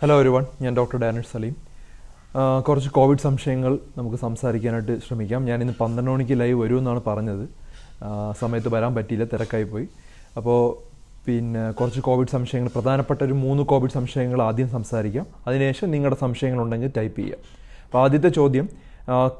Hello everyone ഞാൻ doctor Danish Saleem കുറച്ച് covid സംശയങ്ങൾ നമുക്ക് സംസാരിക്കാനായിട്ട് ശ്രമിക്കാം ഞാൻ ഇന്ന് പന്ത്രണ്ട് മണിക്ക് ലൈവ് വരുമെന്നാണ് പറഞ്ഞത് സമയത്ത് വരാൻ പറ്റിയില്ല തിരക്കായി പോയി അപ്പോൾ പിന്നെ കുറച്ച് കോവിഡ് സംശയങ്ങൾ പ്രധാനപ്പെട്ട ഒരു മൂന്ന് കോവിഡ് സംശയങ്ങൾ ആദ്യം സംസാരിക്കാം അതിനുശേഷം നിങ്ങളുടെ സംശയങ്ങളുണ്ടെങ്കിൽ ടൈപ്പ് ചെയ്യാം അപ്പോൾ ആദ്യത്തെ ചോദ്യം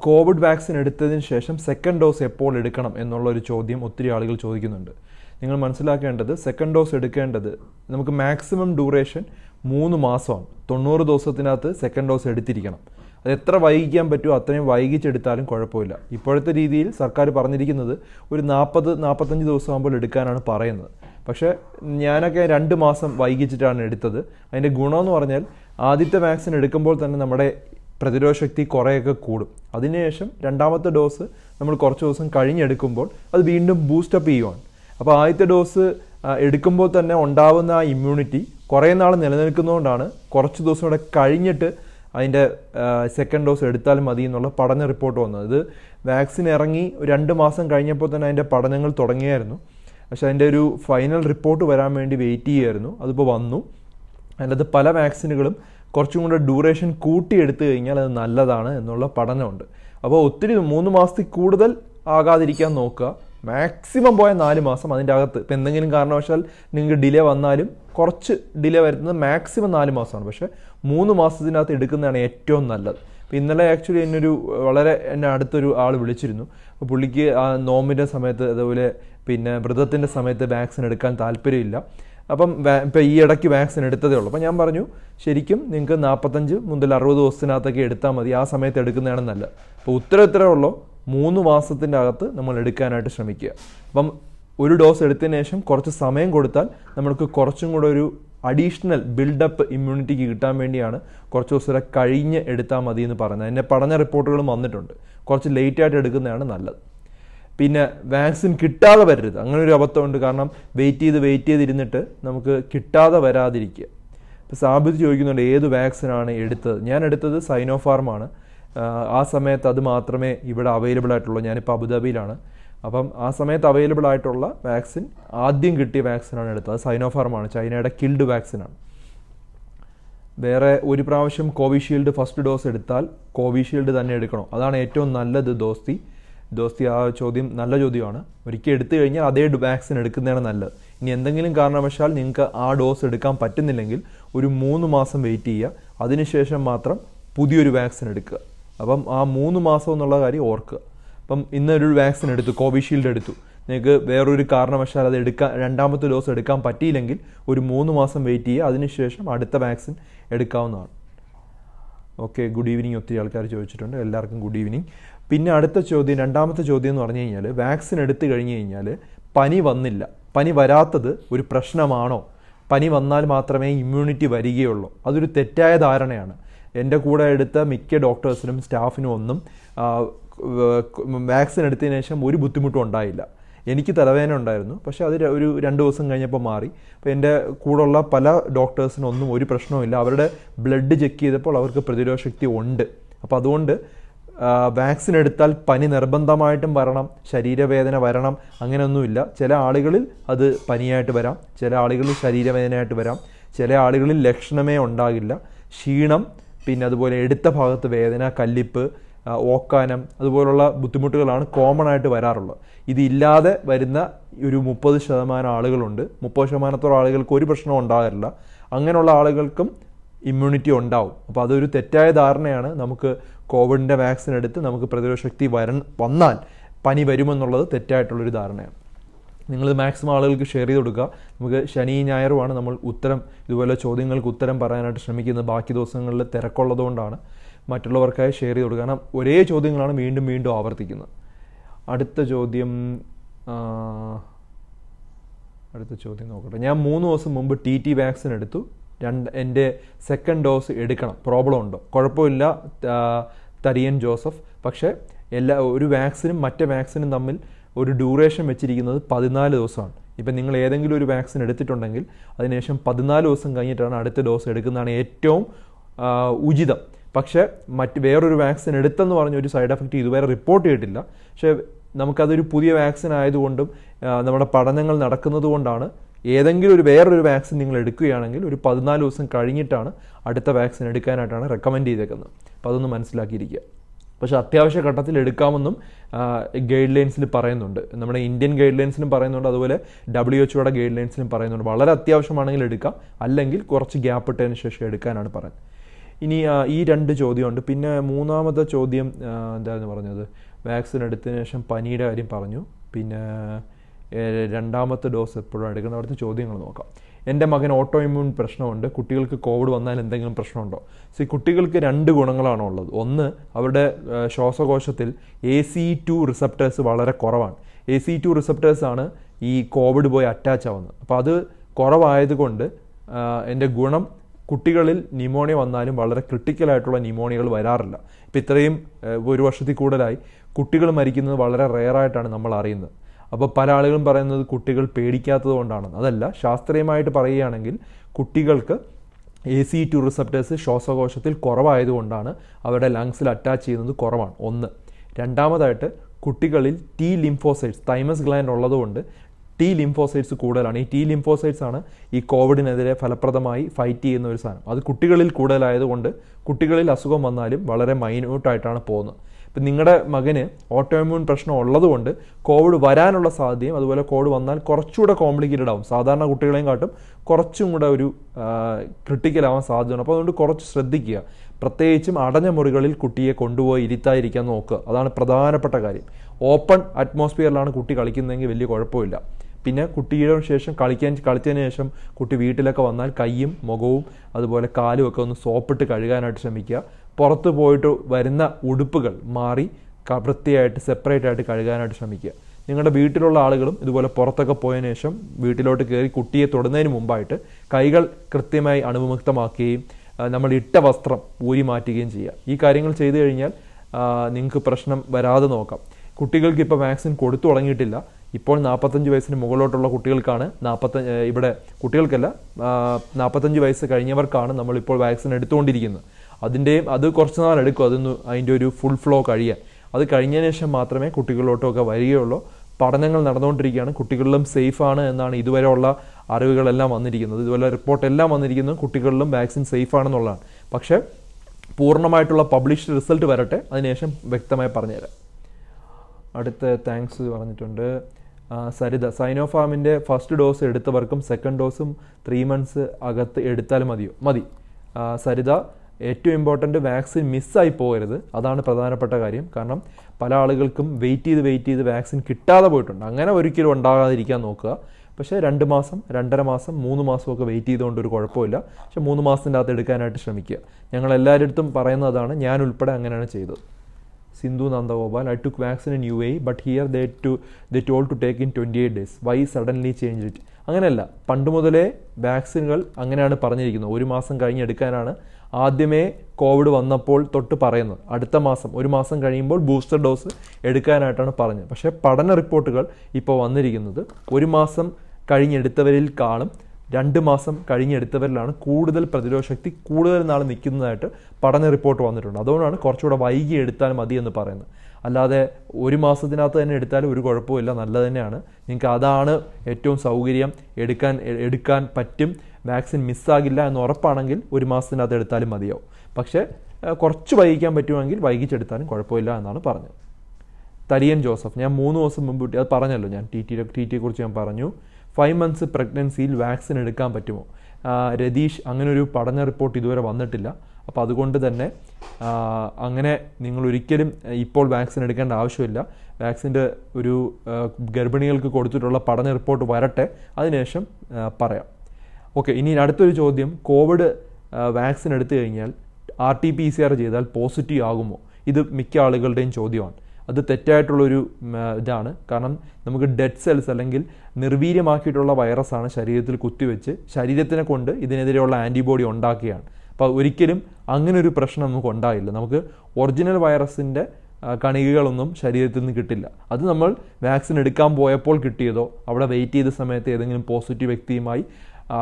കോവിഡ് വാക്സിൻ എടുത്തതിന് ശേഷം സെക്കൻഡ് ഡോസ് എപ്പോൾ എടുക്കണം എന്നുള്ളൊരു ചോദ്യം ഒത്തിരി ആളുകൾ ചോദിക്കുന്നുണ്ട് നിങ്ങൾ മനസ്സിലാക്കേണ്ടത് സെക്കൻഡ് ഡോസ് എടുക്കേണ്ടത് നമുക്ക് മാക്സിമം ഡ്യൂറേഷൻ മൂന്ന് മാസമാണ് തൊണ്ണൂറ് ദിവസത്തിനകത്ത് സെക്കൻഡ് ഡോസ് എടുത്തിരിക്കണം അത് എത്ര വൈകിക്കാൻ പറ്റുമോ അത്രയും വൈകിച്ചെടുത്താലും കുഴപ്പമില്ല ഇപ്പോഴത്തെ രീതിയിൽ സർക്കാർ പറഞ്ഞിരിക്കുന്നത് ഒരു നാൽപ്പത് നാൽപ്പത്തഞ്ച് ദിവസം ആകുമ്പോൾ എടുക്കാനാണ് പറയുന്നത് പക്ഷേ ഞാനൊക്കെ രണ്ട് മാസം വൈകിച്ചിട്ടാണ് എടുത്തത് അതിൻ്റെ ഗുണമെന്ന് പറഞ്ഞാൽ ആദ്യത്തെ വാക്സിൻ എടുക്കുമ്പോൾ തന്നെ നമ്മുടെ പ്രതിരോധ ശക്തി കുറേയൊക്കെ കൂടും അതിനുശേഷം രണ്ടാമത്തെ ഡോസ് നമ്മൾ കുറച്ച് ദിവസം കഴിഞ്ഞെടുക്കുമ്പോൾ അത് വീണ്ടും ബൂസ്റ്റപ്പ് ചെയ്യുവാണ് അപ്പോൾ ആദ്യത്തെ ഡോസ് എടുക്കുമ്പോൾ തന്നെ ഉണ്ടാവുന്ന ആ ഇമ്മ്യൂണിറ്റി കുറേ നാൾ നിലനിൽക്കുന്നതുകൊണ്ടാണ് കുറച്ച് ദിവസം കൂടെ കഴിഞ്ഞിട്ട് അതിൻ്റെ സെക്കൻഡ് ഡോസ് എടുത്താൽ മതി എന്നുള്ള പഠന റിപ്പോർട്ട് വന്നത് ഇത് വാക്സിൻ ഇറങ്ങി രണ്ട് മാസം കഴിഞ്ഞപ്പോൾ തന്നെ അതിൻ്റെ പഠനങ്ങൾ തുടങ്ങിയായിരുന്നു പക്ഷെ അതിൻ്റെ ഒരു ഫൈനൽ റിപ്പോർട്ട് വരാൻ വേണ്ടി വെയിറ്റ് ചെയ്യായിരുന്നു അതിപ്പോൾ വന്നു അതിനകത്ത് പല വാക്സിനുകളും കുറച്ചും കൂടെ ഡ്യൂറേഷൻ കൂട്ടിയെടുത്തു കഴിഞ്ഞാൽ അത് നല്ലതാണ് എന്നുള്ള പഠനമുണ്ട് അപ്പോൾ ഒത്തിരി മൂന്ന് മാസത്തിൽ കൂടുതൽ ആകാതിരിക്കാൻ നോക്കുക മാക്സിമം പോയ നാല് മാസം അതിൻ്റെ അകത്ത് ഇപ്പം എന്തെങ്കിലും കാരണവശാൽ നിങ്ങൾക്ക് ഡിലേ വന്നാലും കുറച്ച് ഡിലേ വരുന്നത് മാക്സിമം നാല് മാസമാണ് പക്ഷേ മൂന്ന് മാസത്തിനകത്ത് എടുക്കുന്നതാണ് ഏറ്റവും നല്ലത് അപ്പോൾ ഇന്നലെ ആക്ച്വലി എന്നൊരു വളരെ എന്നെ അടുത്തൊരു ആൾ വിളിച്ചിരുന്നു അപ്പോൾ പുള്ളിക്ക് ആ നോമ്പിൻ്റെ സമയത്ത് അതുപോലെ പിന്നെ വ്രതത്തിൻ്റെ സമയത്ത് വാക്സിൻ എടുക്കാൻ താല്പര്യമില്ല അപ്പം ഇപ്പം ഈ ഇടയ്ക്ക് വാക്സിൻ എടുത്തതേ ഉള്ളൂ അപ്പം ഞാൻ പറഞ്ഞു ശരിക്കും നിങ്ങൾക്ക് നാൽപ്പത്തഞ്ച് മുതൽ അറുപത് ദിവസത്തിനകത്തൊക്കെ എടുത്താൽ മതി ആ സമയത്ത് എടുക്കുന്നതാണ് നല്ലത് അപ്പോൾ ഉത്തരം ഇത്രയേ മൂന്ന് മാസത്തിൻ്റെ അകത്ത് നമ്മൾ എടുക്കാനായിട്ട് ശ്രമിക്കുക അപ്പം ഒരു ഡോസ് എടുത്തതിന് ശേഷം കുറച്ച് സമയം കൊടുത്താൽ നമുക്ക് കുറച്ചും കൂടെ ഒരു അഡീഷണൽ ബിൽഡപ്പ് ഇമ്മ്യൂണിറ്റിക്ക് കിട്ടാൻ വേണ്ടിയാണ് കുറച്ച് ദിവസം കഴിഞ്ഞ് എടുത്താൽ മതി എന്ന് പറഞ്ഞത് എൻ്റെ പഠന റിപ്പോർട്ടുകളും വന്നിട്ടുണ്ട് കുറച്ച് ലേറ്റായിട്ട് എടുക്കുന്നതാണ് നല്ലത് പിന്നെ വാക്സിൻ കിട്ടാതെ വരരുത് അങ്ങനെ ഒരു അബദ്ധമുണ്ട് കാരണം വെയിറ്റ് ചെയ്ത് വെയിറ്റ് ചെയ്തിരുന്നിട്ട് നമുക്ക് കിട്ടാതെ വരാതിരിക്കുക ഇപ്പോൾ സാബിത് ചോദിക്കുന്നുണ്ട് ഏത് വാക്സിനാണ് എടുത്തത് ഞാൻ എടുത്തത് സൈനോഫാർമാണ് ആ സമയത്ത് അത് മാത്രമേ ഇവിടെ അവൈലബിൾ ആയിട്ടുള്ളൂ ഞാനിപ്പോൾ അബുദാബിയിലാണ് അപ്പം ആ സമയത്ത് അവൈലബിൾ ആയിട്ടുള്ള വാക്സിൻ ആദ്യം കിട്ടിയ വാക്സിനാണ് എടുത്തത് അത് സൈനോഫാർമാണ് ചൈനയുടെ കിൽഡ് വാക്സിനാണ് വേറെ ഒരു പ്രാവശ്യം കോവിഷീൽഡ് ഫസ്റ്റ് ഡോസ് എടുത്താൽ കോവിഷീൽഡ് തന്നെ എടുക്കണം അതാണ് ഏറ്റവും നല്ലത് ദോസ്തി ദോസ്തി ആ ചോദ്യം നല്ല ചോദ്യമാണ് ഒരിക്കൽ എടുത്തു കഴിഞ്ഞാൽ അതേ വാക്സിൻ എടുക്കുന്നതാണ് നല്ലത് ഇനി എന്തെങ്കിലും കാരണവശാൽ നിങ്ങൾക്ക് ആ ഡോസ് എടുക്കാൻ പറ്റുന്നില്ലെങ്കിൽ ഒരു മൂന്ന് മാസം വെയിറ്റ് ചെയ്യുക അതിനുശേഷം മാത്രം പുതിയൊരു വാക്സിൻ എടുക്കുക അപ്പം ആ മൂന്ന് മാസം എന്നുള്ള കാര്യം ഓർക്കുക അപ്പം ഇന്നൊരു വാക്സിൻ എടുത്തു കോവിഷീൽഡ് എടുത്തു നിങ്ങൾക്ക് വേറൊരു കാരണവശാൽ അത് എടുക്കാൻ രണ്ടാമത്തെ ഡോസ് എടുക്കാൻ പറ്റിയില്ലെങ്കിൽ ഒരു മൂന്ന് മാസം വെയിറ്റ് ചെയ്യുക അതിനുശേഷം അടുത്ത വാക്സിൻ എടുക്കാവുന്നതാണ് ഓക്കെ ഗുഡ് ഈവനിങ് ഒത്തിരി ആൾക്കാർ ചോദിച്ചിട്ടുണ്ട് എല്ലാവർക്കും ഗുഡ് ഈവനിങ് പിന്നെ അടുത്ത ചോദ്യം രണ്ടാമത്തെ ചോദ്യം എന്ന് പറഞ്ഞു കഴിഞ്ഞാൽ വാക്സിൻ എടുത്തു കഴിഞ്ഞ് കഴിഞ്ഞാൽ പനി വന്നില്ല പനി വരാത്തത് ഒരു പ്രശ്നമാണോ പനി വന്നാൽ മാത്രമേ ഇമ്മ്യൂണിറ്റി വരികയുള്ളൂ അതൊരു തെറ്റായ ധാരണയാണ് എൻ്റെ കൂടെ എടുത്ത മിക്ക ഡോക്ടേഴ്സിനും സ്റ്റാഫിനും ഒന്നും വാക്സിൻ എടുത്തതിന് ശേഷം ഒരു ബുദ്ധിമുട്ടും ഉണ്ടായില്ല എനിക്ക് തലവേദന ഉണ്ടായിരുന്നു പക്ഷേ അത് ഒരു രണ്ട് ദിവസം കഴിഞ്ഞപ്പോൾ മാറി അപ്പോൾ എൻ്റെ കൂടെയുള്ള പല ഡോക്ടേഴ്സിനും ഒന്നും ഒരു പ്രശ്നവുമില്ല അവരുടെ ബ്ലഡ് ചെക്ക് ചെയ്തപ്പോൾ അവർക്ക് പ്രതിരോധശക്തി ഉണ്ട് അപ്പോൾ അതുകൊണ്ട് വാക്സിൻ എടുത്താൽ പനി നിർബന്ധമായിട്ടും വരണം ശരീരവേദന വരണം അങ്ങനെയൊന്നുമില്ല ചില ആളുകളിൽ അത് പനിയായിട്ട് വരാം ചില ആളുകളിൽ ശരീരവേദനയായിട്ട് വരാം ചില ആളുകളിൽ ലക്ഷണമേ ഉണ്ടാകില്ല ക്ഷീണം പിന്നെ അതുപോലെ എടുത്ത ഭാഗത്ത് വേദന കല്ലിപ്പ് ഓക്കാനം അതുപോലുള്ള ബുദ്ധിമുട്ടുകളാണ് കോമൺ ആയിട്ട് വരാറുള്ളത് ഇതില്ലാതെ വരുന്ന ഒരു മുപ്പത് ശതമാനം ആളുകളുണ്ട് മുപ്പത് ശതമാനത്തോളം ആളുകൾക്ക് ഒരു പ്രശ്നവും ഉണ്ടാകാറില്ല അങ്ങനെയുള്ള ആളുകൾക്കും ഇമ്മ്യൂണിറ്റി ഉണ്ടാവും അപ്പോൾ അതൊരു തെറ്റായ ധാരണയാണ് നമുക്ക് കോവിഡിൻ്റെ വാക്സിൻ എടുത്ത് നമുക്ക് പ്രതിരോധശക്തി വരൻ വന്നാൽ പനി വരുമെന്നുള്ളത് തെറ്റായിട്ടുള്ളൊരു ധാരണയാണ് നിങ്ങൾ മാക്സിമം ആളുകൾക്ക് ഷെയർ ചെയ്ത് കൊടുക്കുക നമുക്ക് ശനി ഞായറുമാണ് നമ്മൾ ഉത്തരം ഇതുപോലെ ചോദ്യങ്ങൾക്ക് ഉത്തരം പറയാനായിട്ട് ശ്രമിക്കുന്നത് ബാക്കി ദിവസങ്ങളിൽ തിരക്കുള്ളതുകൊണ്ടാണ് മറ്റുള്ളവർക്കായി ഷെയർ ചെയ്ത് കൊടുക്കുക കാരണം ഒരേ ചോദ്യങ്ങളാണ് വീണ്ടും വീണ്ടും ആവർത്തിക്കുന്നത് അടുത്ത ചോദ്യം അടുത്ത ചോദ്യം നോക്കട്ടെ ഞാൻ മൂന്ന് ദിവസം മുമ്പ് ടി ടി വാക്സിൻ എടുത്തു രണ്ട് എൻ്റെ സെക്കൻഡ് ഡോസ് എടുക്കണം പ്രോബ്ലം ഉണ്ടോ കുഴപ്പമില്ല തരിയൻ ജോസഫ് പക്ഷേ എല്ലാ ഒരു വാക്സിനും മറ്റേ വാക്സിനും തമ്മിൽ ഒരു ഡ്യൂറേഷൻ വെച്ചിരിക്കുന്നത് പതിനാല് ദിവസമാണ് ഇപ്പം നിങ്ങൾ ഏതെങ്കിലും ഒരു വാക്സിൻ എടുത്തിട്ടുണ്ടെങ്കിൽ അതിനുശേഷം പതിനാല് ദിവസം കഴിഞ്ഞിട്ടാണ് അടുത്ത ഡോസ് എടുക്കുന്നതാണ് ഏറ്റവും ഉചിതം പക്ഷേ മറ്റ് വേറൊരു വാക്സിൻ എടുത്തെന്ന് പറഞ്ഞ ഒരു സൈഡ് എഫക്റ്റ് ഇതുവരെ റിപ്പോർട്ട് ചെയ്തിട്ടില്ല പക്ഷേ നമുക്കതൊരു പുതിയ വാക്സിൻ ആയതുകൊണ്ടും നമ്മുടെ പഠനങ്ങൾ നടക്കുന്നത് കൊണ്ടാണ് ഏതെങ്കിലും ഒരു വേറൊരു വാക്സിൻ നിങ്ങൾ എടുക്കുകയാണെങ്കിൽ ഒരു പതിനാല് ദിവസം കഴിഞ്ഞിട്ടാണ് അടുത്ത വാക്സിൻ എടുക്കാനായിട്ടാണ് റെക്കമെൻഡ് ചെയ്തേക്കുന്നത് അപ്പോൾ അതൊന്ന് മനസ്സിലാക്കിയിരിക്കുക പക്ഷെ അത്യാവശ്യ ഘട്ടത്തിൽ എടുക്കാമെന്നും ഗൈഡ് ലൈൻസിൽ പറയുന്നുണ്ട് നമ്മുടെ ഇന്ത്യൻ ഗൈഡ് ലൈൻസിലും പറയുന്നുണ്ട് അതുപോലെ ഡബ്ല്യു ഒയുടെ ഗൈഡ് ലൈൻസിലും പറയുന്നുണ്ട് വളരെ അത്യാവശ്യമാണെങ്കിൽ എടുക്കാം അല്ലെങ്കിൽ കുറച്ച് ഗ്യാപ്പ് ഇട്ടതിന് ശേഷം എടുക്കാനാണ് പറയുന്നത് ഇനി ഈ രണ്ട് ചോദ്യമുണ്ട് പിന്നെ മൂന്നാമത്തെ ചോദ്യം എന്തായിരുന്നു പറഞ്ഞത് വാക്സിൻ എടുത്തതിന് ശേഷം പനിയുടെ കാര്യം പറഞ്ഞു പിന്നെ രണ്ടാമത്തെ ഡോസ് എപ്പോഴും എടുക്കുന്ന അവിടുത്തെ ചോദ്യങ്ങൾ നോക്കാം എൻ്റെ മകൻ ഓട്ടോ ഇമ്മ്യൂൺ പ്രശ്നമുണ്ട് കുട്ടികൾക്ക് കോവിഡ് വന്നാൽ എന്തെങ്കിലും പ്രശ്നമുണ്ടോ സി കുട്ടികൾക്ക് രണ്ട് ഗുണങ്ങളാണ് ഉള്ളത് ഒന്ന് അവരുടെ ശ്വാസകോശത്തിൽ എ സി ടു റിസപ്റ്റേഴ്സ് വളരെ കുറവാണ് എ സി ടു റിസപ്റ്റേഴ്സ് ആണ് ഈ കോവിഡ് പോയി അറ്റാച്ച് ആവുന്നത് അപ്പോൾ അത് കുറവായതുകൊണ്ട് എൻ്റെ ഗുണം കുട്ടികളിൽ ന്യൂമോണിയ വന്നാലും വളരെ ക്രിട്ടിക്കലായിട്ടുള്ള ന്യൂമോണിയകൾ വരാറില്ല ഇപ്പം ഇത്രയും ഒരു വർഷത്തിൽ കൂടുതലായി കുട്ടികൾ മരിക്കുന്നത് വളരെ റെയറായിട്ടാണ് നമ്മൾ അറിയുന്നത് അപ്പോൾ പല ആളുകളും പറയുന്നത് കുട്ടികൾ പേടിക്കാത്തത് കൊണ്ടാണ് അതല്ല ശാസ്ത്രീയമായിട്ട് പറയുകയാണെങ്കിൽ കുട്ടികൾക്ക് എ സി ടു റിസപ്റ്റേഴ്സ് ശ്വാസകോശത്തിൽ കുറവായതുകൊണ്ടാണ് അവരുടെ ലങ്സിൽ അറ്റാച്ച് ചെയ്യുന്നത് കുറവാണ് ഒന്ന് രണ്ടാമതായിട്ട് കുട്ടികളിൽ ടി ലിംഫോസൈറ്റ്സ് തൈമസ് ഗ്ലാൻഡ് ഉള്ളതുകൊണ്ട് ടി ലിംഫോസൈറ്റ്സ് കൂടുതലാണ് ഈ ടി ലിംഫോസൈറ്റ്സ് ആണ് ഈ കോവിഡിനെതിരെ ഫലപ്രദമായി ഫൈറ്റ് ചെയ്യുന്ന ഒരു സാധനം അത് കുട്ടികളിൽ കൂടുതലായതുകൊണ്ട് കുട്ടികളിൽ അസുഖം വന്നാലും വളരെ മൈന്യൂട്ടായിട്ടാണ് പോകുന്നത് ഇപ്പം നിങ്ങളുടെ മകന് ഓട്ടോമ്യൂൺ പ്രശ്നം ഉള്ളതുകൊണ്ട് കോവിഡ് വരാനുള്ള സാധ്യതയും അതുപോലെ കോവിഡ് വന്നാൽ കുറച്ചുകൂടെ കോംപ്ലിക്കേറ്റഡ് ആവും സാധാരണ കുട്ടികളെയും കാട്ടും കുറച്ചും കൂടെ ഒരു ക്രിട്ടിക്കലാവാൻ സാധ്യതയുണ്ട് അപ്പോൾ അതുകൊണ്ട് കുറച്ച് ശ്രദ്ധിക്കുക പ്രത്യേകിച്ചും അടഞ്ഞ മുറികളിൽ കുട്ടിയെ കൊണ്ടുപോയി ഇരുത്താതിരിക്കാൻ നോക്കുക അതാണ് പ്രധാനപ്പെട്ട കാര്യം ഓപ്പൺ അറ്റ്മോസ്ഫിയറിലാണ് കുട്ടി കളിക്കുന്നതെങ്കിൽ വലിയ കുഴപ്പമില്ല പിന്നെ കുട്ടിയുടെ ശേഷം കളിക്കാൻ കളിച്ചതിന് ശേഷം കുട്ടി വീട്ടിലൊക്കെ വന്നാൽ കൈയും മുഖവും അതുപോലെ കാലും ഒക്കെ ഒന്ന് സോപ്പിട്ട് കഴുകാനായിട്ട് ശ്രമിക്കുക പുറത്ത് പോയിട്ട് വരുന്ന ഉടുപ്പുകൾ മാറി വൃത്തിയായിട്ട് സെപ്പറേറ്റ് ആയിട്ട് കഴുകാനായിട്ട് ശ്രമിക്കുക നിങ്ങളുടെ വീട്ടിലുള്ള ആളുകളും ഇതുപോലെ പുറത്തൊക്കെ പോയതിനു ശേഷം വീട്ടിലോട്ട് കയറി കുട്ടിയെ തൊടുന്നതിന് മുമ്പായിട്ട് കൈകൾ കൃത്യമായി അണുവിമുക്തമാക്കുകയും നമ്മൾ ഇട്ട വസ്ത്രം ഊരി മാറ്റുകയും ചെയ്യുക ഈ കാര്യങ്ങൾ ചെയ്തു കഴിഞ്ഞാൽ നിങ്ങൾക്ക് പ്രശ്നം വരാതെ നോക്കാം കുട്ടികൾക്ക് ഇപ്പോൾ വാക്സിൻ കൊടുത്തു തുടങ്ങിയിട്ടില്ല ഇപ്പോൾ നാൽപ്പത്തഞ്ച് വയസ്സിന് മുകളിലോട്ടുള്ള കുട്ടികൾക്കാണ് നാൽപ്പത്ത ഇവിടെ കുട്ടികൾക്കല്ല നാൽപ്പത്തഞ്ച് വയസ്സ് കഴിഞ്ഞവർക്കാണ് നമ്മളിപ്പോൾ വാക്സിൻ എടുത്തുകൊണ്ടിരിക്കുന്നത് അതിൻ്റെയും അത് കുറച്ച് എടുക്കും അതൊന്ന് അതിൻ്റെ ഒരു ഫുൾ ഫ്ലോ കഴിയാൻ അത് കഴിഞ്ഞതിന് ശേഷം മാത്രമേ കുട്ടികളിലോട്ടൊക്കെ വരികയുള്ളൂ പഠനങ്ങൾ നടന്നുകൊണ്ടിരിക്കുകയാണ് കുട്ടികളിലും സേഫാണ് എന്നാണ് ഇതുവരെയുള്ള അറിവുകളെല്ലാം വന്നിരിക്കുന്നത് ഇതുപോലെ റിപ്പോർട്ടെല്ലാം വന്നിരിക്കുന്നത് കുട്ടികളിലും വാക്സിൻ സേഫാണെന്നുള്ളതാണ് പക്ഷേ പൂർണ്ണമായിട്ടുള്ള പബ്ലിഷ്ഡ് റിസൾട്ട് വരട്ടെ അതിനുശേഷം വ്യക്തമായി പറഞ്ഞുതരാം അടുത്ത താങ്ക്സ് പറഞ്ഞിട്ടുണ്ട് സരിത സൈനോഫാമിൻ്റെ ഫസ്റ്റ് ഡോസ് എടുത്തവർക്കും സെക്കൻഡ് ഡോസും ത്രീ മന്ത്സ് അകത്ത് എടുത്താൽ മതിയോ മതി സരിത ഏറ്റവും ഇമ്പോർട്ടൻറ്റ് വാക്സിൻ മിസ്സായി പോകരുത് അതാണ് പ്രധാനപ്പെട്ട കാര്യം കാരണം പല ആളുകൾക്കും വെയിറ്റ് ചെയ്ത് വെയിറ്റ് ചെയ്ത് വാക്സിൻ കിട്ടാതെ പോയിട്ടുണ്ട് അങ്ങനെ ഒരിക്കലും ഉണ്ടാകാതിരിക്കാൻ നോക്കുക പക്ഷേ രണ്ട് മാസം രണ്ടര മാസം മൂന്ന് മാസമൊക്കെ വെയിറ്റ് ചെയ്തുകൊണ്ട് ഒരു കുഴപ്പമില്ല പക്ഷേ മൂന്ന് മാസത്തിൻ്റെ അകത്ത് എടുക്കാനായിട്ട് ശ്രമിക്കുക ഞങ്ങൾ എല്ലാവരുടെ പറയുന്നതാണ് ഞാൻ ഉൾപ്പെടെ അങ്ങനെയാണ് ചെയ്തത് Sindhu Nandagopal I took vaccine in U A but here they to they told to take in twenty eight days why suddenly change it അങ്ങനെയല്ല പണ്ട് മുതലേ വാക്സിനുകൾ അങ്ങനെയാണ് പറഞ്ഞിരിക്കുന്നത് ഒരു മാസം കഴിഞ്ഞ് എടുക്കാനാണ് ആദ്യമേ കോവിഡ് വന്നപ്പോൾ തൊട്ട് പറയുന്നത് അടുത്ത മാസം ഒരു മാസം കഴിയുമ്പോൾ ബൂസ്റ്റർ ഡോസ് എടുക്കാനായിട്ടാണ് പറഞ്ഞത് പക്ഷേ പഠന റിപ്പോർട്ടുകൾ ഇപ്പോൾ വന്നിരിക്കുന്നത് ഒരു മാസം കഴിഞ്ഞെടുത്തവരിൽ കാണും രണ്ട് മാസം കഴിഞ്ഞെടുത്തവരിലാണ് കൂടുതൽ പ്രതിരോധശക്തി കൂടുതൽ നാൾ നിൽക്കുന്നതായിട്ട് പഠന റിപ്പോർട്ട് വന്നിട്ടുണ്ട് അതുകൊണ്ടാണ് കുറച്ചുകൂടെ വൈകി എടുത്താൽ മതി എന്ന് പറയുന്നത് അല്ലാതെ ഒരു മാസത്തിനകത്ത് തന്നെ എടുത്താലും ഒരു കുഴപ്പമില്ല നല്ലത് തന്നെയാണ് നിങ്ങൾക്ക് അതാണ് ഏറ്റവും സൗകര്യം എടുക്കാൻ എടുക്കാൻ പറ്റും വാക്സിൻ മിസ്സാകില്ല എന്ന് ഉറപ്പാണെങ്കിൽ ഒരു മാസത്തിനകത്ത് എടുത്താലും മതിയാവും പക്ഷേ കുറച്ച് വൈകിക്കാൻ പറ്റുമെങ്കിൽ വൈകിച്ചെടുത്താലും കുഴപ്പമില്ല എന്നാണ് പറഞ്ഞത് തരിയൻ ജോസഫ് ഞാൻ മൂന്ന് ദിവസം മുമ്പ് അത് പറഞ്ഞല്ലോ ഞാൻ ടി ടി ടി കുറിച്ച് ഞാൻ പറഞ്ഞു ഫൈവ് മന്ത്സ് പ്രഗ്നൻസിയിൽ വാക്സിൻ എടുക്കാൻ പറ്റുമോ രതീഷ് അങ്ങനെ ഒരു പഠന റിപ്പോർട്ട് ഇതുവരെ വന്നിട്ടില്ല അപ്പോൾ അതുകൊണ്ട് തന്നെ അങ്ങനെ നിങ്ങൾ ഒരിക്കലും ഇപ്പോൾ വാക്സിൻ എടുക്കേണ്ട ആവശ്യമില്ല വാക്സിൻ്റെ ഒരു ഗർഭിണികൾക്ക് കൊടുത്തിട്ടുള്ള പഠന റിപ്പോർട്ട് വരട്ടെ അതിനുശേഷം പറയാം ഓക്കെ ഇനി അടുത്തൊരു ചോദ്യം കോവിഡ് വാക്സിൻ എടുത്തു കഴിഞ്ഞാൽ R T P C R ചെയ്താൽ പോസിറ്റീവ് ആകുമോ ഇത് മിക്ക ആളുകളുടെയും ചോദ്യമാണ് അത് തെറ്റായിട്ടുള്ളൊരു ഇതാണ് കാരണം നമുക്ക് ഡെഡ് സെൽസ് അല്ലെങ്കിൽ നിർവീര്യമാക്കിയിട്ടുള്ള വൈറസാണ് ശരീരത്തിൽ കുത്തിവെച്ച് ശരീരത്തിനെ കൊണ്ട് ഇതിനെതിരെയുള്ള ആൻറ്റിബോഡി ഉണ്ടാക്കുകയാണ് അപ്പോൾ ഒരിക്കലും അങ്ങനെ ഒരു പ്രശ്നം നമുക്ക് ഉണ്ടായില്ല നമുക്ക് ഒറിജിനൽ വൈറസിൻ്റെ കണികകളൊന്നും ശരീരത്തിൽ നിന്ന് കിട്ടില്ല അത് നമ്മൾ വാക്സിൻ എടുക്കാൻ പോയപ്പോൾ കിട്ടിയതോ അവിടെ വെയിറ്റ് ചെയ്ത സമയത്ത് ഏതെങ്കിലും പോസിറ്റീവ് വ്യക്തിയുമായി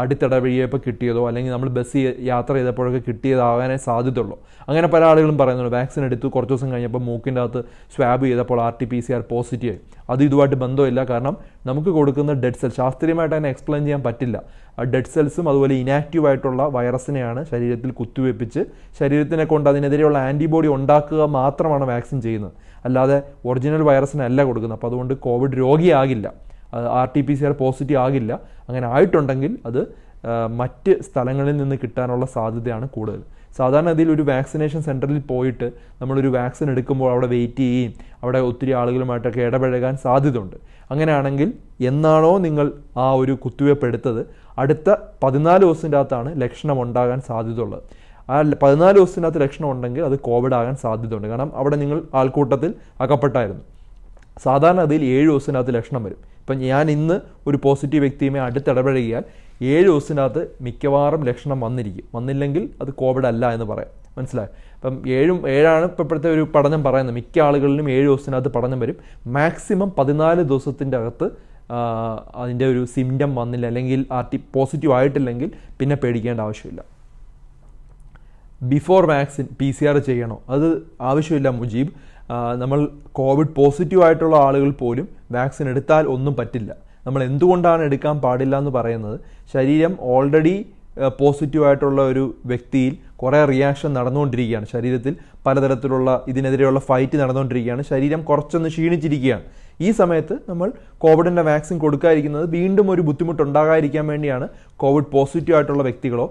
അടിത്തട വഴിയപ്പോൾ കിട്ടിയതോ അല്ലെങ്കിൽ നമ്മൾ ബസ് യാത്ര ചെയ്തപ്പോഴൊക്കെ കിട്ടിയതാകാനേ സാധ്യതയുള്ളൂ അങ്ങനെ പല ആളുകളും പറയുന്നുണ്ട് വാക്സിൻ എടുത്തു കുറച്ച് ദിവസം കഴിഞ്ഞപ്പോൾ മൂക്കിൻ്റെ അകത്ത് സ്വാബ് ചെയ്തപ്പോൾ R T P C R positive അത് ഇതുമായിട്ട് ബന്ധമില്ല കാരണം നമുക്ക് കൊടുക്കുന്ന ഡെഡ് സെൽ ശാസ്ത്രീയമായിട്ട് അതിനെ എക്സ്പ്ലെയിൻ ചെയ്യാൻ പറ്റില്ല ആ ഡെഡ് സെൽസും അതുപോലെ ഇനാക്റ്റീവ് ആയിട്ടുള്ള വൈറസിനെയാണ് ശരീരത്തിൽ കുത്തിവെപ്പിച്ച് ശരീരത്തിനെ കൊണ്ട് അതിനെതിരെയുള്ള ആൻറ്റിബോഡി ഉണ്ടാക്കുക മാത്രമാണ് വാക്സിൻ ചെയ്യുന്നത് അല്ലാതെ ഒറിജിനൽ വൈറസിനല്ല കൊടുക്കുന്നത് അപ്പോൾ അതുകൊണ്ട് കോവിഡ് രോഗിയാകില്ല R T P C R positive ആകില്ല അങ്ങനെ ആയിട്ടുണ്ടെങ്കിൽ അത് മറ്റ് സ്ഥലങ്ങളിൽ നിന്ന് കിട്ടാനുള്ള സാധ്യതയാണ് കൂടുതൽ സാധാരണ ഇതിൽ ഒരു വാക്സിനേഷൻ സെൻറ്ററിൽ പോയിട്ട് നമ്മളൊരു വാക്സിൻ എടുക്കുമ്പോൾ അവിടെ വെയിറ്റ് ചെയ്യുകയും അവിടെ ഒത്തിരി ആളുകളുമായിട്ടൊക്കെ ഇടപഴകാൻ സാധ്യതയുണ്ട് അങ്ങനെയാണെങ്കിൽ എന്നാണോ നിങ്ങൾ ആ ഒരു കുത്തിവയ്പ് എടുത്തത് അടുത്ത പതിനാല് ദിവസത്തിൻ്റെ അകത്താണ് ലക്ഷണം ഉണ്ടാകാൻ സാധ്യതയുള്ളത് ആ പതിനാല് അകത്ത് ലക്ഷണം ഉണ്ടെങ്കിൽ അത് കോവിഡ് ആകാൻ സാധ്യതയുണ്ട് കാരണം അവിടെ നിങ്ങൾ ആൾക്കൂട്ടത്തിൽ അകപ്പെട്ടായിരുന്നു സാധാരണ അതിൽ ഏഴ് ദിവസത്തിനകത്ത് ലക്ഷണം വരും ഇപ്പം ഞാൻ ഇന്ന് ഒരു പോസിറ്റീവ് വ്യക്തിയുമായി അടുത്തിടപഴകിയാൽ ഏഴ് ദിവസത്തിനകത്ത് മിക്കവാറും ലക്ഷണം വന്നിരിക്കും വന്നില്ലെങ്കിൽ അത് കോവിഡ് അല്ല എന്ന് പറയാം മനസ്സിലായോ അപ്പം ഏഴും ഏഴാണ് ഇപ്പോൾ ഇപ്പോഴത്തെ ഒരു പഠനം പറയുന്നത് മിക്ക ആളുകളിലും ഏഴ് ദിവസത്തിനകത്ത് പഠനം വരും മാക്സിമം പതിനാല് ദിവസത്തിൻ്റെ അകത്ത് അതിൻ്റെ ഒരു സിംറ്റം വന്നില്ല അല്ലെങ്കിൽ ടി പോസിറ്റീവ് ആയിട്ടില്ലെങ്കിൽ പിന്നെ പേടിക്കേണ്ട ആവശ്യമില്ല before vaccine P C R ചെയ്യണോ അത് ആവശ്യമില്ല മുജീബ് നമ്മൾ കോവിഡ് പോസിറ്റീവ് ആയിട്ടുള്ള ആളുകൾ പോലും വാക്സിൻ എടുത്താൽ ഒന്നും പറ്റില്ല നമ്മൾ എന്തുകൊണ്ടാണ് എടുക്കാൻ പാടില്ല എന്ന് പറയുന്നത് ശരീരം ഓൾറെഡി പോസിറ്റീവ് ആയിട്ടുള്ള ഒരു വ്യക്തിയിൽ കുറേ റിയാക്ഷൻ നടന്നുകൊണ്ടിരിക്കുകയാണ് ശരീരത്തിൽ പലതരത്തിലുള്ള ഇതിനെതിരെയുള്ള ഫൈറ്റ് നടന്നുകൊണ്ടിരിക്കുകയാണ് ശരീരം കുറച്ചൊന്ന് ക്ഷീണിച്ചിരിക്കുകയാണ് ഈ സമയത്ത് നമ്മൾ കോവിഡിൻ്റെ വാക്സിൻ കൊടുക്കാതിരിക്കുന്നത് വീണ്ടും ഒരു ബുദ്ധിമുട്ടുണ്ടാകാതിരിക്കാൻ വേണ്ടിയാണ് കോവിഡ് പോസിറ്റീവ് ആയിട്ടുള്ള വ്യക്തികളോ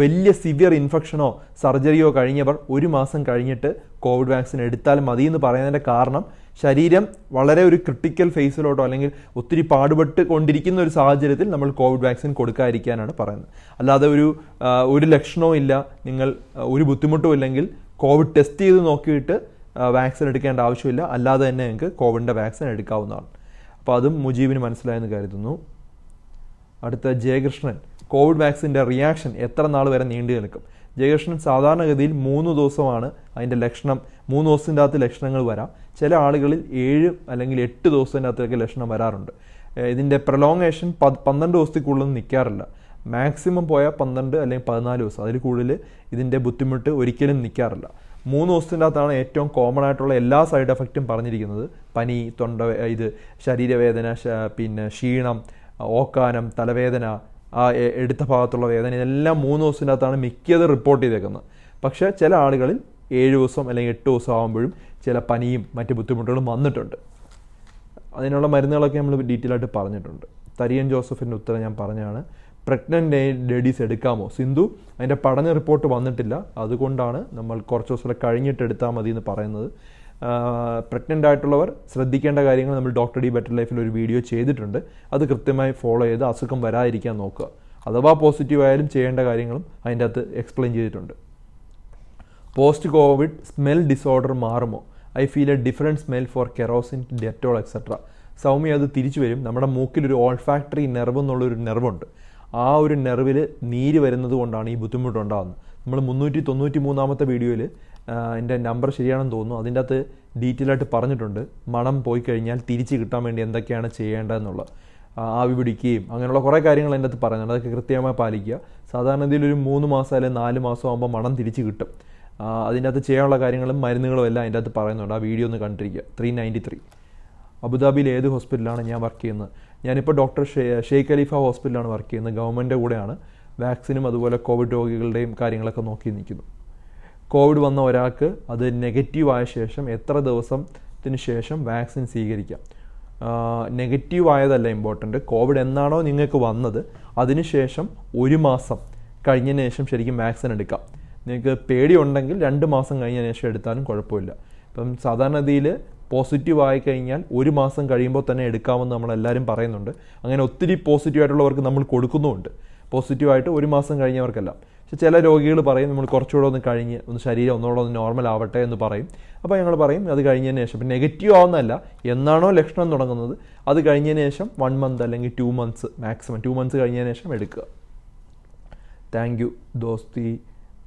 വലിയ സിവിയർ ഇൻഫെക്ഷനോ സർജറിയോ കഴിഞ്ഞവർ ഒരു മാസം കഴിഞ്ഞിട്ട് കോവിഡ് വാക്സിൻ എടുത്താൽ മതി എന്ന് പറയുന്നതിൻ്റെ കാരണം ശരീരം വളരെ ഒരു ക്രിട്ടിക്കൽ ഫേസിലോട്ടോ അല്ലെങ്കിൽ ഒത്തിരി പാടുപെട്ട് കൊണ്ടിരിക്കുന്ന ഒരു സാഹചര്യത്തിൽ നമ്മൾ കോവിഡ് വാക്സിൻ കൊടുക്കാതിരിക്കാനാണ് പറയുന്നത് അല്ലാതെ ഒരു ഒരു ലക്ഷണവും ഇല്ല നിങ്ങൾ ഒരു ബുദ്ധിമുട്ടും ഇല്ലെങ്കിൽ കോവിഡ് ടെസ്റ്റ് ചെയ്ത് നോക്കിയിട്ട് വാക്സിൻ എടുക്കേണ്ട ആവശ്യമില്ല അല്ലാതെ തന്നെ നിങ്ങൾക്ക് കോവിഡിൻ്റെ വാക്സിൻ എടുക്കാവുന്നതാണ് അപ്പോൾ അതും മുജീബിന് മനസ്സിലായെന്ന് കരുതുന്നു അടുത്ത ജയകൃഷ്ണൻ കോവിഡ് വാക്സിൻ്റെ റിയാക്ഷൻ എത്ര നാൾ വരെ നീണ്ടു നിൽക്കും ജയകൃഷ്ണൻ സാധാരണഗതിയിൽ മൂന്ന് ദിവസമാണ് അതിൻ്റെ ലക്ഷണം മൂന്ന് ദിവസത്തിൻ്റെ അകത്ത് ലക്ഷണങ്ങൾ വരാം ചില ആളുകളിൽ ഏഴ് അല്ലെങ്കിൽ എട്ട് ദിവസത്തിൻ്റെ അകത്തേക്ക് ലക്ഷണം വരാറുണ്ട് ഇതിൻ്റെ പ്രൊലോങ്ങേഷൻ പന്ത്രണ്ട് ദിവസത്തേക്കുള്ളൊന്നും നിൽക്കാറില്ല മാക്സിമം പോയാൽ പന്ത്രണ്ട് അല്ലെങ്കിൽ പതിനാല് ദിവസം അതിൽ കൂടുതൽ ഇതിൻ്റെ ബുദ്ധിമുട്ട് ഒരിക്കലും നിൽക്കാറില്ല മൂന്ന് ദിവസത്തിൻ്റെ അകത്താണ് ഏറ്റവും കോമൺ ആയിട്ടുള്ള എല്ലാ സൈഡ് എഫക്റ്റും പറഞ്ഞിരിക്കുന്നത് പനി തൊണ്ട ഇത് ശരീരവേദന പിന്നെ ക്ഷീണം ഓക്കാനം തലവേദന ആ എടുത്ത ഭാഗത്തുള്ള വേദന ഇതെല്ലാം മൂന്ന് ദിവസത്തിൻ്റെ അകത്താണ് മിക്കത് റിപ്പോർട്ട് ചെയ്തേക്കുന്നത് പക്ഷേ ചില ആളുകളിൽ ഏഴ് ദിവസം അല്ലെങ്കിൽ എട്ട് ദിവസം ആകുമ്പോഴും ചില പനിയും മറ്റ് ബുദ്ധിമുട്ടുകളും വന്നിട്ടുണ്ട് അതിനുള്ള മരുന്നുകളൊക്കെ നമ്മൾ ഡീറ്റെയിൽ ആയിട്ട് പറഞ്ഞിട്ടുണ്ട് തരിയൻ ജോസഫിൻ്റെ ഉത്തരം ഞാൻ പറഞ്ഞാണ് പ്രഗ്നൻ്റ് ലേഡീസ് എടുക്കാമോ സിന്ധു അതിൻ്റെ പഠന റിപ്പോർട്ട് വന്നിട്ടില്ല അതുകൊണ്ടാണ് നമ്മൾ കുറച്ച് ദിവസം കഴിഞ്ഞിട്ട് എടുത്താൽ മതി എന്ന് പറയുന്നത് പ്രഗ്നൻ്റ് ആയിട്ടുള്ളവർ ശ്രദ്ധിക്കേണ്ട കാര്യങ്ങൾ നമ്മൾ ഡോക്ടർ ഡി ബെറ്റർ ലൈഫിൽ ഒരു വീഡിയോ ചെയ്തിട്ടുണ്ട് അത് കൃത്യമായി ഫോളോ ചെയ്ത് അസുഖം വരാതിരിക്കാൻ നോക്കുക അഥവാ പോസിറ്റീവ് ആയാലും ചെയ്യേണ്ട കാര്യങ്ങളും അതിൻ്റെ അകത്ത് എക്സ്പ്ലെയിൻ ചെയ്തിട്ടുണ്ട് പോസ്റ്റ് കോവിഡ് സ്മെൽ ഡിസോർഡർ മാറുമോ I feel a different smell for kerosene Dettol etcetera Soumya അത് തിരിച്ചു വരും നമ്മുടെ മൂക്കിലൊരു ഓൾഫാക്ടറി നെർവ് എന്നുള്ളൊരു നെർവുണ്ട് ആ ഒരു നെർവിൽ നീര് വരുന്നത് കൊണ്ടാണ് ഈ ബുദ്ധിമുട്ടുണ്ടാകുന്നത് നമ്മൾ മുന്നൂറ്റി തൊണ്ണൂറ്റി മൂന്നാമത്തെ വീഡിയോയിൽ എൻ്റെ നമ്പർ ശരിയാണെന്ന് തോന്നുന്നു അതിൻ്റെ അകത്ത് ഡീറ്റെയിൽ ആയിട്ട് പറഞ്ഞിട്ടുണ്ട് മണം പോയി കഴിഞ്ഞാൽ തിരിച്ച് കിട്ടാൻ വേണ്ടി എന്തൊക്കെയാണ് ചെയ്യേണ്ടതെന്നുള്ളത് ആവി പിടിക്കുകയും അങ്ങനെയുള്ള കുറേ കാര്യങ്ങൾ എൻ്റെ അകത്ത് പറയുന്നുണ്ട് അതൊക്കെ കൃത്യമായി പാലിക്കുക സാധാരണ ഒരു മൂന്ന് മാസം അല്ലെങ്കിൽ നാല് മാസം ആകുമ്പോൾ മണം തിരിച്ച് കിട്ടും അതിൻ്റെ അകത്ത് ചെയ്യാനുള്ള കാര്യങ്ങളും മരുന്നുകളും എല്ലാം അതിൻ്റെ അകത്ത് പറയുന്നുണ്ട് ആ വീഡിയോ ഒന്ന് കണ്ടിരിക്കുക ത്രീ നയൻറ്റി ത്രീ അബുദാബിയിൽ ഏത് ഹോസ്പിറ്റലാണ് ഞാൻ വർക്ക് ചെയ്യുന്നത് ഞാനിപ്പോൾ ഡോക്ടർ ഷെയ്ഖ് അലീഫ ഹോസ്പിറ്റലാണ് വർക്ക് ചെയ്യുന്നത് ഗവൺമെൻറ്റിൻ്റെ കൂടെയാണ് വാക്സിനും അതുപോലെ കോവിഡ് രോഗികളുടെയും കാര്യങ്ങളൊക്കെ നോക്കി നിൽക്കുന്നു കോവിഡ് വന്ന ഒരാൾക്ക് അത് ആയ ശേഷം എത്ര ദിവസത്തിന് ശേഷം വാക്സിൻ സ്വീകരിക്കാം നെഗറ്റീവ് ആയതല്ല ഇമ്പോർട്ടൻറ്റ് കോവിഡ് എന്നാണോ നിങ്ങൾക്ക് വന്നത് അതിനുശേഷം ഒരു മാസം കഴിഞ്ഞതിന് ശേഷം ശരിക്കും വാക്സിൻ എടുക്കാം നിങ്ങൾക്ക് പേടിയുണ്ടെങ്കിൽ രണ്ട് മാസം കഴിഞ്ഞതിന് ശേഷം എടുത്താലും കുഴപ്പമില്ല ഇപ്പം രീതിയിൽ പോസിറ്റീവ് ആയി കഴിഞ്ഞാൽ ഒരു മാസം കഴിയുമ്പോൾ തന്നെ എടുക്കാമെന്ന് നമ്മളെല്ലാവരും പറയുന്നുണ്ട് അങ്ങനെ ഒത്തിരി പോസിറ്റീവായിട്ടുള്ളവർക്ക് നമ്മൾ കൊടുക്കുന്നുമുണ്ട് പോസിറ്റീവായിട്ട് ഒരു മാസം കഴിഞ്ഞവർക്കല്ല പക്ഷെ ചില രോഗികൾ പറയും നമ്മൾ കുറച്ചുകൂടെ ഒന്ന് കഴിഞ്ഞ് ഒന്ന് ശരീരം ഒന്നുകൂടെ ഒന്ന് നോർമൽ ആവട്ടെ എന്ന് പറയും അപ്പോൾ ഞങ്ങൾ പറയും അത് കഴിഞ്ഞതിന് ശേഷം പിന്നെ നെഗറ്റീവ് ആവുന്നതല്ല എന്നാണോ ലക്ഷണം തുടങ്ങുന്നത് അത് കഴിഞ്ഞതിന് ശേഷം വൺ മന്ത് അല്ലെങ്കിൽ two months maximum two months കഴിഞ്ഞതിന് ശേഷം എടുക്കുക താങ്ക് യു ദോസ്തി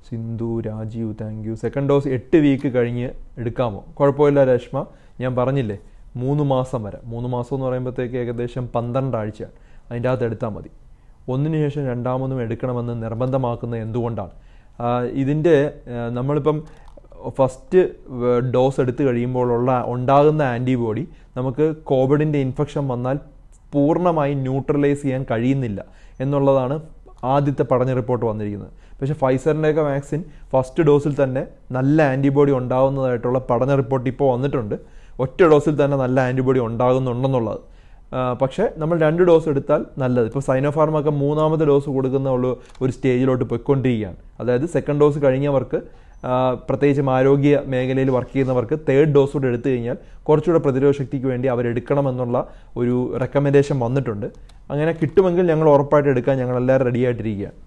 Sindhu Rajeev thank you second dose എട്ട് വീക്ക് കഴിഞ്ഞ് എടുക്കാമോ കുഴപ്പമില്ല രശ്മ ഞാൻ പറഞ്ഞില്ലേ മൂന്ന് മാസം വരെ മൂന്ന് മാസം എന്ന് പറയുമ്പോഴത്തേക്ക് ഏകദേശം പന്ത്രണ്ട് ആഴ്ചയാണ് അതിൻ്റെ അകത്ത് എടുത്താൽ മതി ഒന്നിനു ശേഷം രണ്ടാമതും എടുക്കണമെന്ന് നിർബന്ധമാക്കുന്നത് എന്തുകൊണ്ടാണ് ഇതിൻ്റെ നമ്മളിപ്പം ഫസ്റ്റ് ഡോസ് എടുത്തു കഴിയുമ്പോഴുള്ള ഉണ്ടാകുന്ന ആൻറ്റിബോഡി നമുക്ക് കോവിഡിൻ്റെ ഇൻഫെക്ഷൻ വന്നാൽ പൂർണ്ണമായി ന്യൂട്രലൈസ് ചെയ്യാൻ കഴിയുന്നില്ല എന്നുള്ളതാണ് ആദ്യത്തെ പഠന റിപ്പോർട്ട് വന്നിരിക്കുന്നത് പക്ഷേ ഫൈസറിൻ്റെയൊക്കെ വാക്സിൻ ഫസ്റ്റ് ഡോസിൽ തന്നെ നല്ല ആൻറ്റിബോഡി ഉണ്ടാകുന്നതായിട്ടുള്ള പഠന റിപ്പോർട്ട് ഇപ്പോൾ വന്നിട്ടുണ്ട് ഒറ്റ ഡോസിൽ തന്നെ നല്ല ആൻറ്റിബോഡി ഉണ്ടാകുന്നുണ്ടെന്നുള്ളത് പക്ഷേ നമ്മൾ രണ്ട് ഡോസ് എടുത്താൽ നല്ലത് ഇപ്പോൾ സൈനോഫാർമൊക്കെ മൂന്നാമത്തെ ഡോസ് കൊടുക്കുന്ന ഉള്ള ഒരു സ്റ്റേജിലോട്ട് പോയിക്കൊണ്ടിരിക്കുകയാണ് അതായത് സെക്കൻഡ് ഡോസ് കഴിഞ്ഞവർക്ക് പ്രത്യേകിച്ചും ആരോഗ്യ മേഖലയിൽ വർക്ക് ചെയ്യുന്നവർക്ക് തേർഡ് ഡോസ് കൂടെ എടുത്തു കഴിഞ്ഞാൽ കുറച്ചുകൂടെ പ്രതിരോധ ശക്തിക്ക് വേണ്ടി അവരെടുക്കണമെന്നുള്ള ഒരു റെക്കമെൻഡേഷൻ വന്നിട്ടുണ്ട് അങ്ങനെ കിട്ടുമെങ്കിൽ ഞങ്ങൾ ഉറപ്പായിട്ട് എടുക്കാൻ റെഡി ആയിട്ടിരിക്കുകയാണ്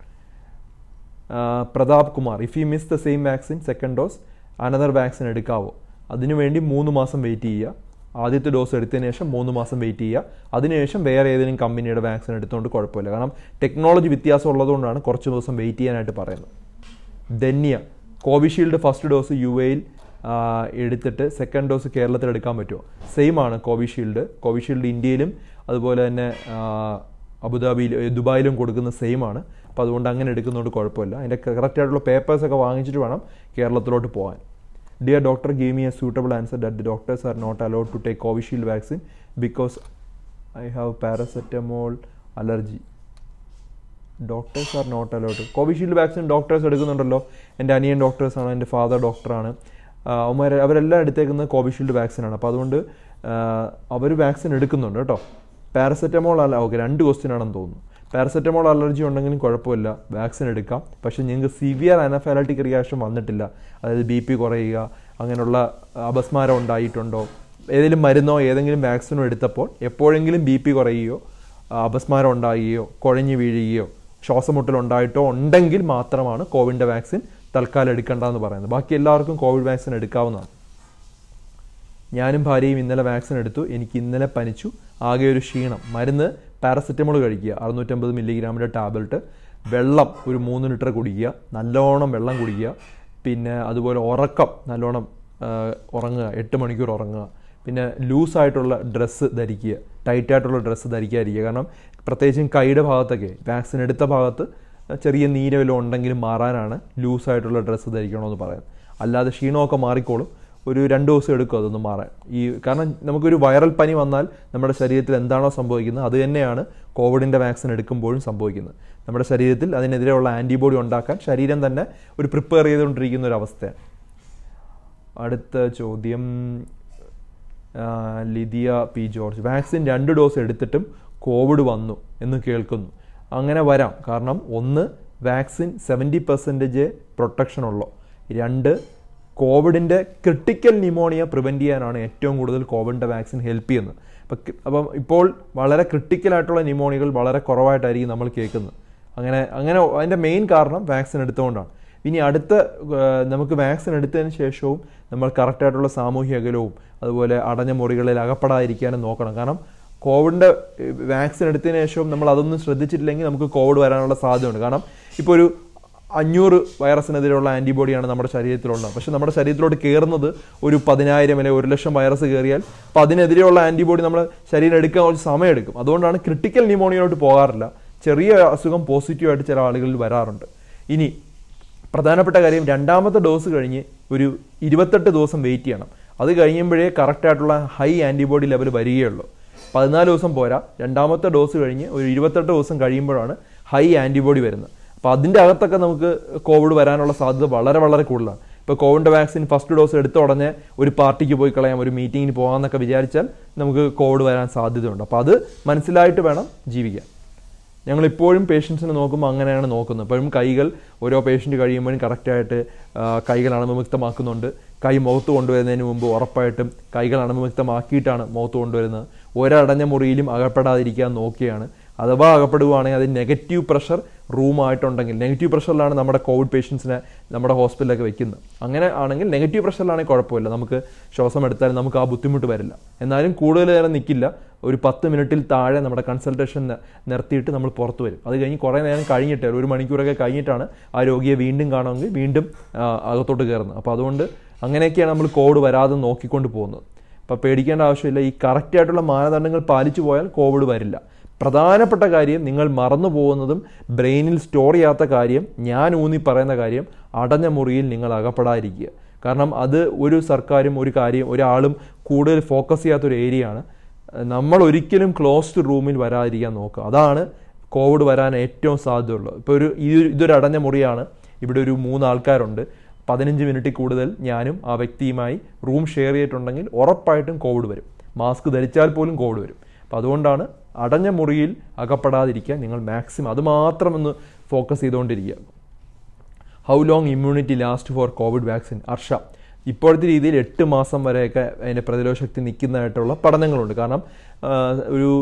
Prathap Kumar if you miss the same vaccine second dose another vaccine എടുക്കാവോ വേണ്ടി മൂന്ന് മാസം വെയിറ്റ് ചെയ്യുക ആദ്യത്തെ ഡോസ് എടുത്തതിന് ശേഷം മൂന്ന് മാസം വെയിറ്റ് ചെയ്യുക അതിനുശേഷം വേറെ ഏതെങ്കിലും കമ്പനിയുടെ വാക്സിൻ എടുത്തുകൊണ്ട് കുഴപ്പമില്ല കാരണം ടെക്നോളജി വ്യത്യാസം ഉള്ളതുകൊണ്ടാണ് കുറച്ച് ദിവസം വെയിറ്റ് ചെയ്യാനായിട്ട് പറയുന്നത് Dhanya Covishield first dose U എയിൽ എടുത്തിട്ട് സെക്കൻഡ് ഡോസ് കേരളത്തിൽ എടുക്കാൻ പറ്റുമോ സെയിം ആണ് കോവിഷീൽഡ് കോവിഷീൽഡ് ഇന്ത്യയിലും അതുപോലെ തന്നെ അബുദാബിയിൽ ദുബായിലും കൊടുക്കുന്ന സെയിം ആണ് അപ്പോൾ അതുകൊണ്ട് അങ്ങനെ എടുക്കുന്നതുകൊണ്ട് കുഴപ്പമില്ല അതിൻ്റെ കറക്റ്റായിട്ടുള്ള പേപ്പേഴ്സൊക്കെ വാങ്ങിച്ചിട്ട് വേണം കേരളത്തിലോട്ട് പോകാൻ Dear doctor, give me a suitable answer that the doctors are not allowed to take Covishield vaccine because I have paracetamol allergy. Doctors are not allowed Covishield vaccine doctors എടുക്കുന്നുണ്ടല്ലോ എൻ്റെ അനിയൻ ഡോക്ടേഴ്സാണ് എൻ്റെ ഫാദർ ഡോക്ടറാണ് അവന്മാർ അവരെല്ലാം എടുത്തേക്കുന്നത് കോവിഷീൽഡ് വാക്സിനാണ് അപ്പോൾ അതുകൊണ്ട് അവർ വാക്സിൻ എടുക്കുന്നുണ്ട് കേട്ടോ പാരസെറ്റമോൾ അല്ല ഓക്കെ രണ്ട് ക്വസ്റ്റ്യൻ ആണെന്ന് തോന്നുന്നു പാരസെറ്റമോൾ അലർജി ഉണ്ടെങ്കിലും കുഴപ്പമില്ല വാക്സിൻ എടുക്കാം പക്ഷേ നിങ്ങൾക്ക് സിവിയർ അനഫാലറ്റിക് റിയാക്ഷൻ വന്നിട്ടില്ല അതായത് ബി പി കുറയുക അങ്ങനെയുള്ള അപസ്മാരം ഉണ്ടായിട്ടുണ്ടോ ഏതെങ്കിലും മരുന്നോ ഏതെങ്കിലും വാക്സിനോ എടുത്തപ്പോൾ എപ്പോഴെങ്കിലും ബി പി കുറയുകയോ അപസ്മാരം ഉണ്ടാകുകയോ കുഴഞ്ഞു വീഴുകയോ ഉണ്ടായിട്ടോ ഉണ്ടെങ്കിൽ മാത്രമാണ് കോവിഡിൻ്റെ വാക്സിൻ തൽക്കാലം എടുക്കേണ്ടതെന്ന് പറയുന്നത് ബാക്കി എല്ലാവർക്കും കോവിഡ് വാക്സിൻ എടുക്കാവുന്നതാണ് ഞാനും ഭാര്യയും ഇന്നലെ വാക്സിൻ എടുത്തു എനിക്ക് ഇന്നലെ പനിച്ചു ആകെ ഒരു ക്ഷീണം മരുന്ന് പാരസെറ്റമോൾ കഴിക്കുക അറുന്നൂറ്റമ്പത് മില്ലിഗ്രാമിൻ്റെ ടാബ്ലറ്റ് വെള്ളം ഒരു മൂന്ന് ലിറ്റർ കുടിക്കുക നല്ലോണം വെള്ളം കുടിക്കുക പിന്നെ അതുപോലെ ഉറക്കം നല്ലോണം ഉറങ്ങുക എട്ട് മണിക്കൂർ ഉറങ്ങുക പിന്നെ ലൂസായിട്ടുള്ള ഡ്രസ്സ് ധരിക്കുക ടൈറ്റായിട്ടുള്ള ഡ്രസ്സ് ധരിക്കാതിരിക്കുക കാരണം പ്രത്യേകിച്ചും കൈയുടെ ഭാഗത്തൊക്കെ വാക്സിൻ എടുത്ത ഭാഗത്ത് ചെറിയ നീരവലോ ഉണ്ടെങ്കിലും മാറാനാണ് ലൂസായിട്ടുള്ള ഡ്രസ്സ് ധരിക്കണമെന്ന് പറയുന്നത് അല്ലാതെ ക്ഷീണമൊക്കെ മാറിക്കോളും ഒരു രണ്ട് ദിവസം എടുക്കും അതൊന്ന് മാറാൻ ഈ കാരണം നമുക്കൊരു വൈറൽ പനി വന്നാൽ നമ്മുടെ ശരീരത്തിൽ എന്താണോ സംഭവിക്കുന്നത് അത് തന്നെയാണ് കോവിഡിൻ്റെ വാക്സിൻ എടുക്കുമ്പോഴും സംഭവിക്കുന്നത് നമ്മുടെ ശരീരത്തിൽ അതിനെതിരെയുള്ള ആൻറ്റിബോഡി ഉണ്ടാക്കാൻ ശരീരം തന്നെ ഒരു പ്രിപ്പയർ ചെയ്തുകൊണ്ടിരിക്കുന്ന ഒരു അവസ്ഥയാണ് അടുത്ത ചോദ്യം ലിതിയ പി ജോർജ് വാക്സിൻ രണ്ട് ഡോസ് എടുത്തിട്ടും കോവിഡ് വന്നു എന്ന് കേൾക്കുന്നു അങ്ങനെ വരാം കാരണം ഒന്ന് വാക്സിൻ സെവൻറ്റി പെർസെൻറ്റേജ് പ്രൊട്ടക്ഷൻ ഉള്ളു രണ്ട് കോവിഡിൻ്റെ ക്രിട്ടിക്കൽ ന്യൂമോണിയ പ്രിവെൻറ്റ് ചെയ്യാനാണ് ഏറ്റവും കൂടുതൽ കോവിഡിൻ്റെ വാക്സിൻ ഹെൽപ്പ് ചെയ്യുന്നത് അപ്പം അപ്പം ഇപ്പോൾ വളരെ ക്രിട്ടിക്കലായിട്ടുള്ള ന്യൂമോണികൾ വളരെ കുറവായിട്ടായിരിക്കും നമ്മൾ കേൾക്കുന്നത് അങ്ങനെ അങ്ങനെ അതിൻ്റെ മെയിൻ കാരണം വാക്സിൻ എടുത്തുകൊണ്ടാണ് ഇനി അടുത്ത നമുക്ക് വാക്സിൻ എടുത്തതിന് ശേഷവും നമ്മൾ കറക്റ്റായിട്ടുള്ള സാമൂഹ്യ അകലവും അതുപോലെ അടഞ്ഞ മുറികളിൽ അകപ്പെടാതിരിക്കാനും നോക്കണം കാരണം കോവിഡിൻ്റെ വാക്സിൻ എടുത്തതിന് ശേഷവും നമ്മൾ അതൊന്നും ശ്രദ്ധിച്ചിട്ടില്ലെങ്കിൽ നമുക്ക് കോവിഡ് വരാനുള്ള സാധ്യതയുണ്ട് കാരണം ഇപ്പോൾ ഒരു അഞ്ഞൂറ് വൈറസിനെതിരെയുള്ള ആൻറ്റിബോഡിയാണ് നമ്മുടെ ശരീരത്തിലുള്ളത് പക്ഷെ നമ്മുടെ ശരീരത്തിലോട്ട് കയറുന്നത് ഒരു പതിനായിരം അല്ലെങ്കിൽ ഒരു ലക്ഷം വൈറസ് കയറിയാൽ അപ്പം അതിനെതിരെയുള്ള ആൻറ്റിബോഡി നമ്മുടെ ശരീരം എടുക്കാൻ കുറച്ച് സമയമെടുക്കും അതുകൊണ്ടാണ് ക്രിട്ടിക്കൽ ന്യൂമോണിയയിലോട്ട് പോകാറില്ല ചെറിയ അസുഖം പോസിറ്റീവായിട്ട് ചില ആളുകളിൽ വരാറുണ്ട് ഇനി പ്രധാനപ്പെട്ട കാര്യം രണ്ടാമത്തെ ഡോസ് കഴിഞ്ഞ് ഒരു ഇരുപത്തെട്ട് ദിവസം വെയിറ്റ് ചെയ്യണം അത് കഴിയുമ്പോഴേ കറക്റ്റായിട്ടുള്ള ഹൈ ആൻറ്റിബോഡി ലെവൽ വരികയുള്ളൂ പതിനാല് ദിവസം പോരാ രണ്ടാമത്തെ ഡോസ് കഴിഞ്ഞ് ഒരു ഇരുപത്തെട്ട് ദിവസം കഴിയുമ്പോഴാണ് ഹൈ ആൻറ്റിബോഡി വരുന്നത് അപ്പോൾ അതിൻ്റെ അകത്തൊക്കെ നമുക്ക് കോവിഡ് വരാനുള്ള സാധ്യത വളരെ വളരെ കൂടുതലാണ് ഇപ്പോൾ കോവിഡ് വാക്സിൻ ഫസ്റ്റ് ഡോസ് എടുത്ത ഉടനെ ഒരു പാർട്ടിക്ക് പോയി കളയാം ഒരു മീറ്റിങ്ങിന് പോകാമെന്നൊക്കെ വിചാരിച്ചാൽ നമുക്ക് കോവിഡ് വരാൻ സാധ്യതയുണ്ട് അപ്പോൾ അത് മനസ്സിലായിട്ട് വേണം ജീവിക്കാൻ ഞങ്ങൾ ഇപ്പോഴും പേഷ്യൻസിനെ നോക്കുമ്പോൾ അങ്ങനെയാണ് നോക്കുന്നത് ഇപ്പോഴും കൈകൾ ഓരോ പേഷ്യൻ്റ് കഴിയുമ്പോഴും കറക്റ്റായിട്ട് കൈകൾ അണുവിമുക്തമാക്കുന്നുണ്ട് കൈ മുഖത്ത് കൊണ്ടുവരുന്നതിന് മുമ്പ് ഉറപ്പായിട്ടും കൈകൾ അണുവിമുക്തമാക്കിയിട്ടാണ് മുഖത്ത് കൊണ്ടുവരുന്നത് ഒരടഞ്ഞ മുറിയിലും അകപ്പെടാതിരിക്കാൻ നോക്കിയാണ് അഥവാ അകപ്പെടുകയാണെങ്കിൽ അതിന് നെഗറ്റീവ് പ്രഷർ റൂമായിട്ടുണ്ടെങ്കിൽ നെഗറ്റീവ് പ്രഷറിലാണ് നമ്മുടെ കോവിഡ് പേഷ്യൻസിനെ നമ്മുടെ ഹോസ്പിറ്റലിലൊക്കെ വെക്കുന്നത് അങ്ങനെ ആണെങ്കിൽ നെഗറ്റീവ് പ്രഷറിലാണെങ്കിൽ കുഴപ്പമില്ല നമുക്ക് ശ്വാസം എടുത്താൽ നമുക്ക് ആ ബുദ്ധിമുട്ട് വരില്ല എന്നാലും കൂടുതൽ നേരം നിൽക്കില്ല ഒരു പത്ത് മിനിറ്റിൽ താഴെ നമ്മുടെ കൺസൾട്ടേഷൻ നിർത്തിയിട്ട് നമ്മൾ പുറത്ത് വരും അത് കഴിഞ്ഞ് കുറേ നേരം കഴിഞ്ഞിട്ട് ഒരു മണിക്കൂറൊക്കെ കഴിഞ്ഞിട്ടാണ് ആ രോഗിയെ വീണ്ടും കാണുമെങ്കിൽ വീണ്ടും അകത്തോട്ട് കയറുന്നത് അപ്പോൾ അതുകൊണ്ട് അങ്ങനെയൊക്കെയാണ് നമ്മൾ കോവിഡ് വരാതെ നോക്കിക്കൊണ്ട് പോകുന്നത് അപ്പോൾ പേടിക്കേണ്ട ആവശ്യമില്ല ഈ കറക്റ്റായിട്ടുള്ള മാനദണ്ഡങ്ങൾ പാലിച്ചു പോയാൽ കോവിഡ് വരില്ല പ്രധാനപ്പെട്ട കാര്യം നിങ്ങൾ മറന്നു പോകുന്നതും ബ്രെയിനിൽ സ്റ്റോർ ചെയ്യാത്ത കാര്യം ഞാൻ ഊന്നി പറയുന്ന കാര്യം അടഞ്ഞ മുറിയിൽ നിങ്ങൾ അകപ്പെടാതിരിക്കുക കാരണം അത് ഒരു സർക്കാരും ഒരു കാര്യം ഒരാളും കൂടുതൽ ഫോക്കസ് ചെയ്യാത്തൊരു ഏരിയയാണ് നമ്മൾ ഒരിക്കലും ക്ലോസ്ഡ് റൂമിൽ വരാതിരിക്കാൻ നോക്കുക അതാണ് കോവിഡ് വരാൻ ഏറ്റവും സാധ്യതയുള്ളത് ഇപ്പോൾ ഒരു ഇതൊരു അടഞ്ഞ മുറിയാണ് ഇവിടെ ഒരു മൂന്ന് ആൾക്കാരുണ്ട് പതിനഞ്ച് മിനിറ്റിൽ കൂടുതൽ ഞാനും ആ വ്യക്തിയുമായി റൂം ഷെയർ ചെയ്തിട്ടുണ്ടെങ്കിൽ ഉറപ്പായിട്ടും കോവിഡ് വരും മാസ്ക് ധരിച്ചാൽ പോലും കോവിഡ് വരും അപ്പോൾ അതുകൊണ്ടാണ് അടഞ്ഞ മുറിയിൽ അകപ്പെടാതിരിക്കുക നിങ്ങൾ മാക്സിമം അതുമാത്രം ഒന്ന് ഫോക്കസ് ചെയ്തുകൊണ്ടിരിക്കുക how long immunity last for covid vaccine Arsha ഇപ്പോഴത്തെ രീതിയിൽ എട്ട് മാസം വരെയൊക്കെ അതിൻ്റെ പ്രതിരോധശക്തി നിൽക്കുന്നതായിട്ടുള്ള പഠനങ്ങളുണ്ട് കാരണം ഒരു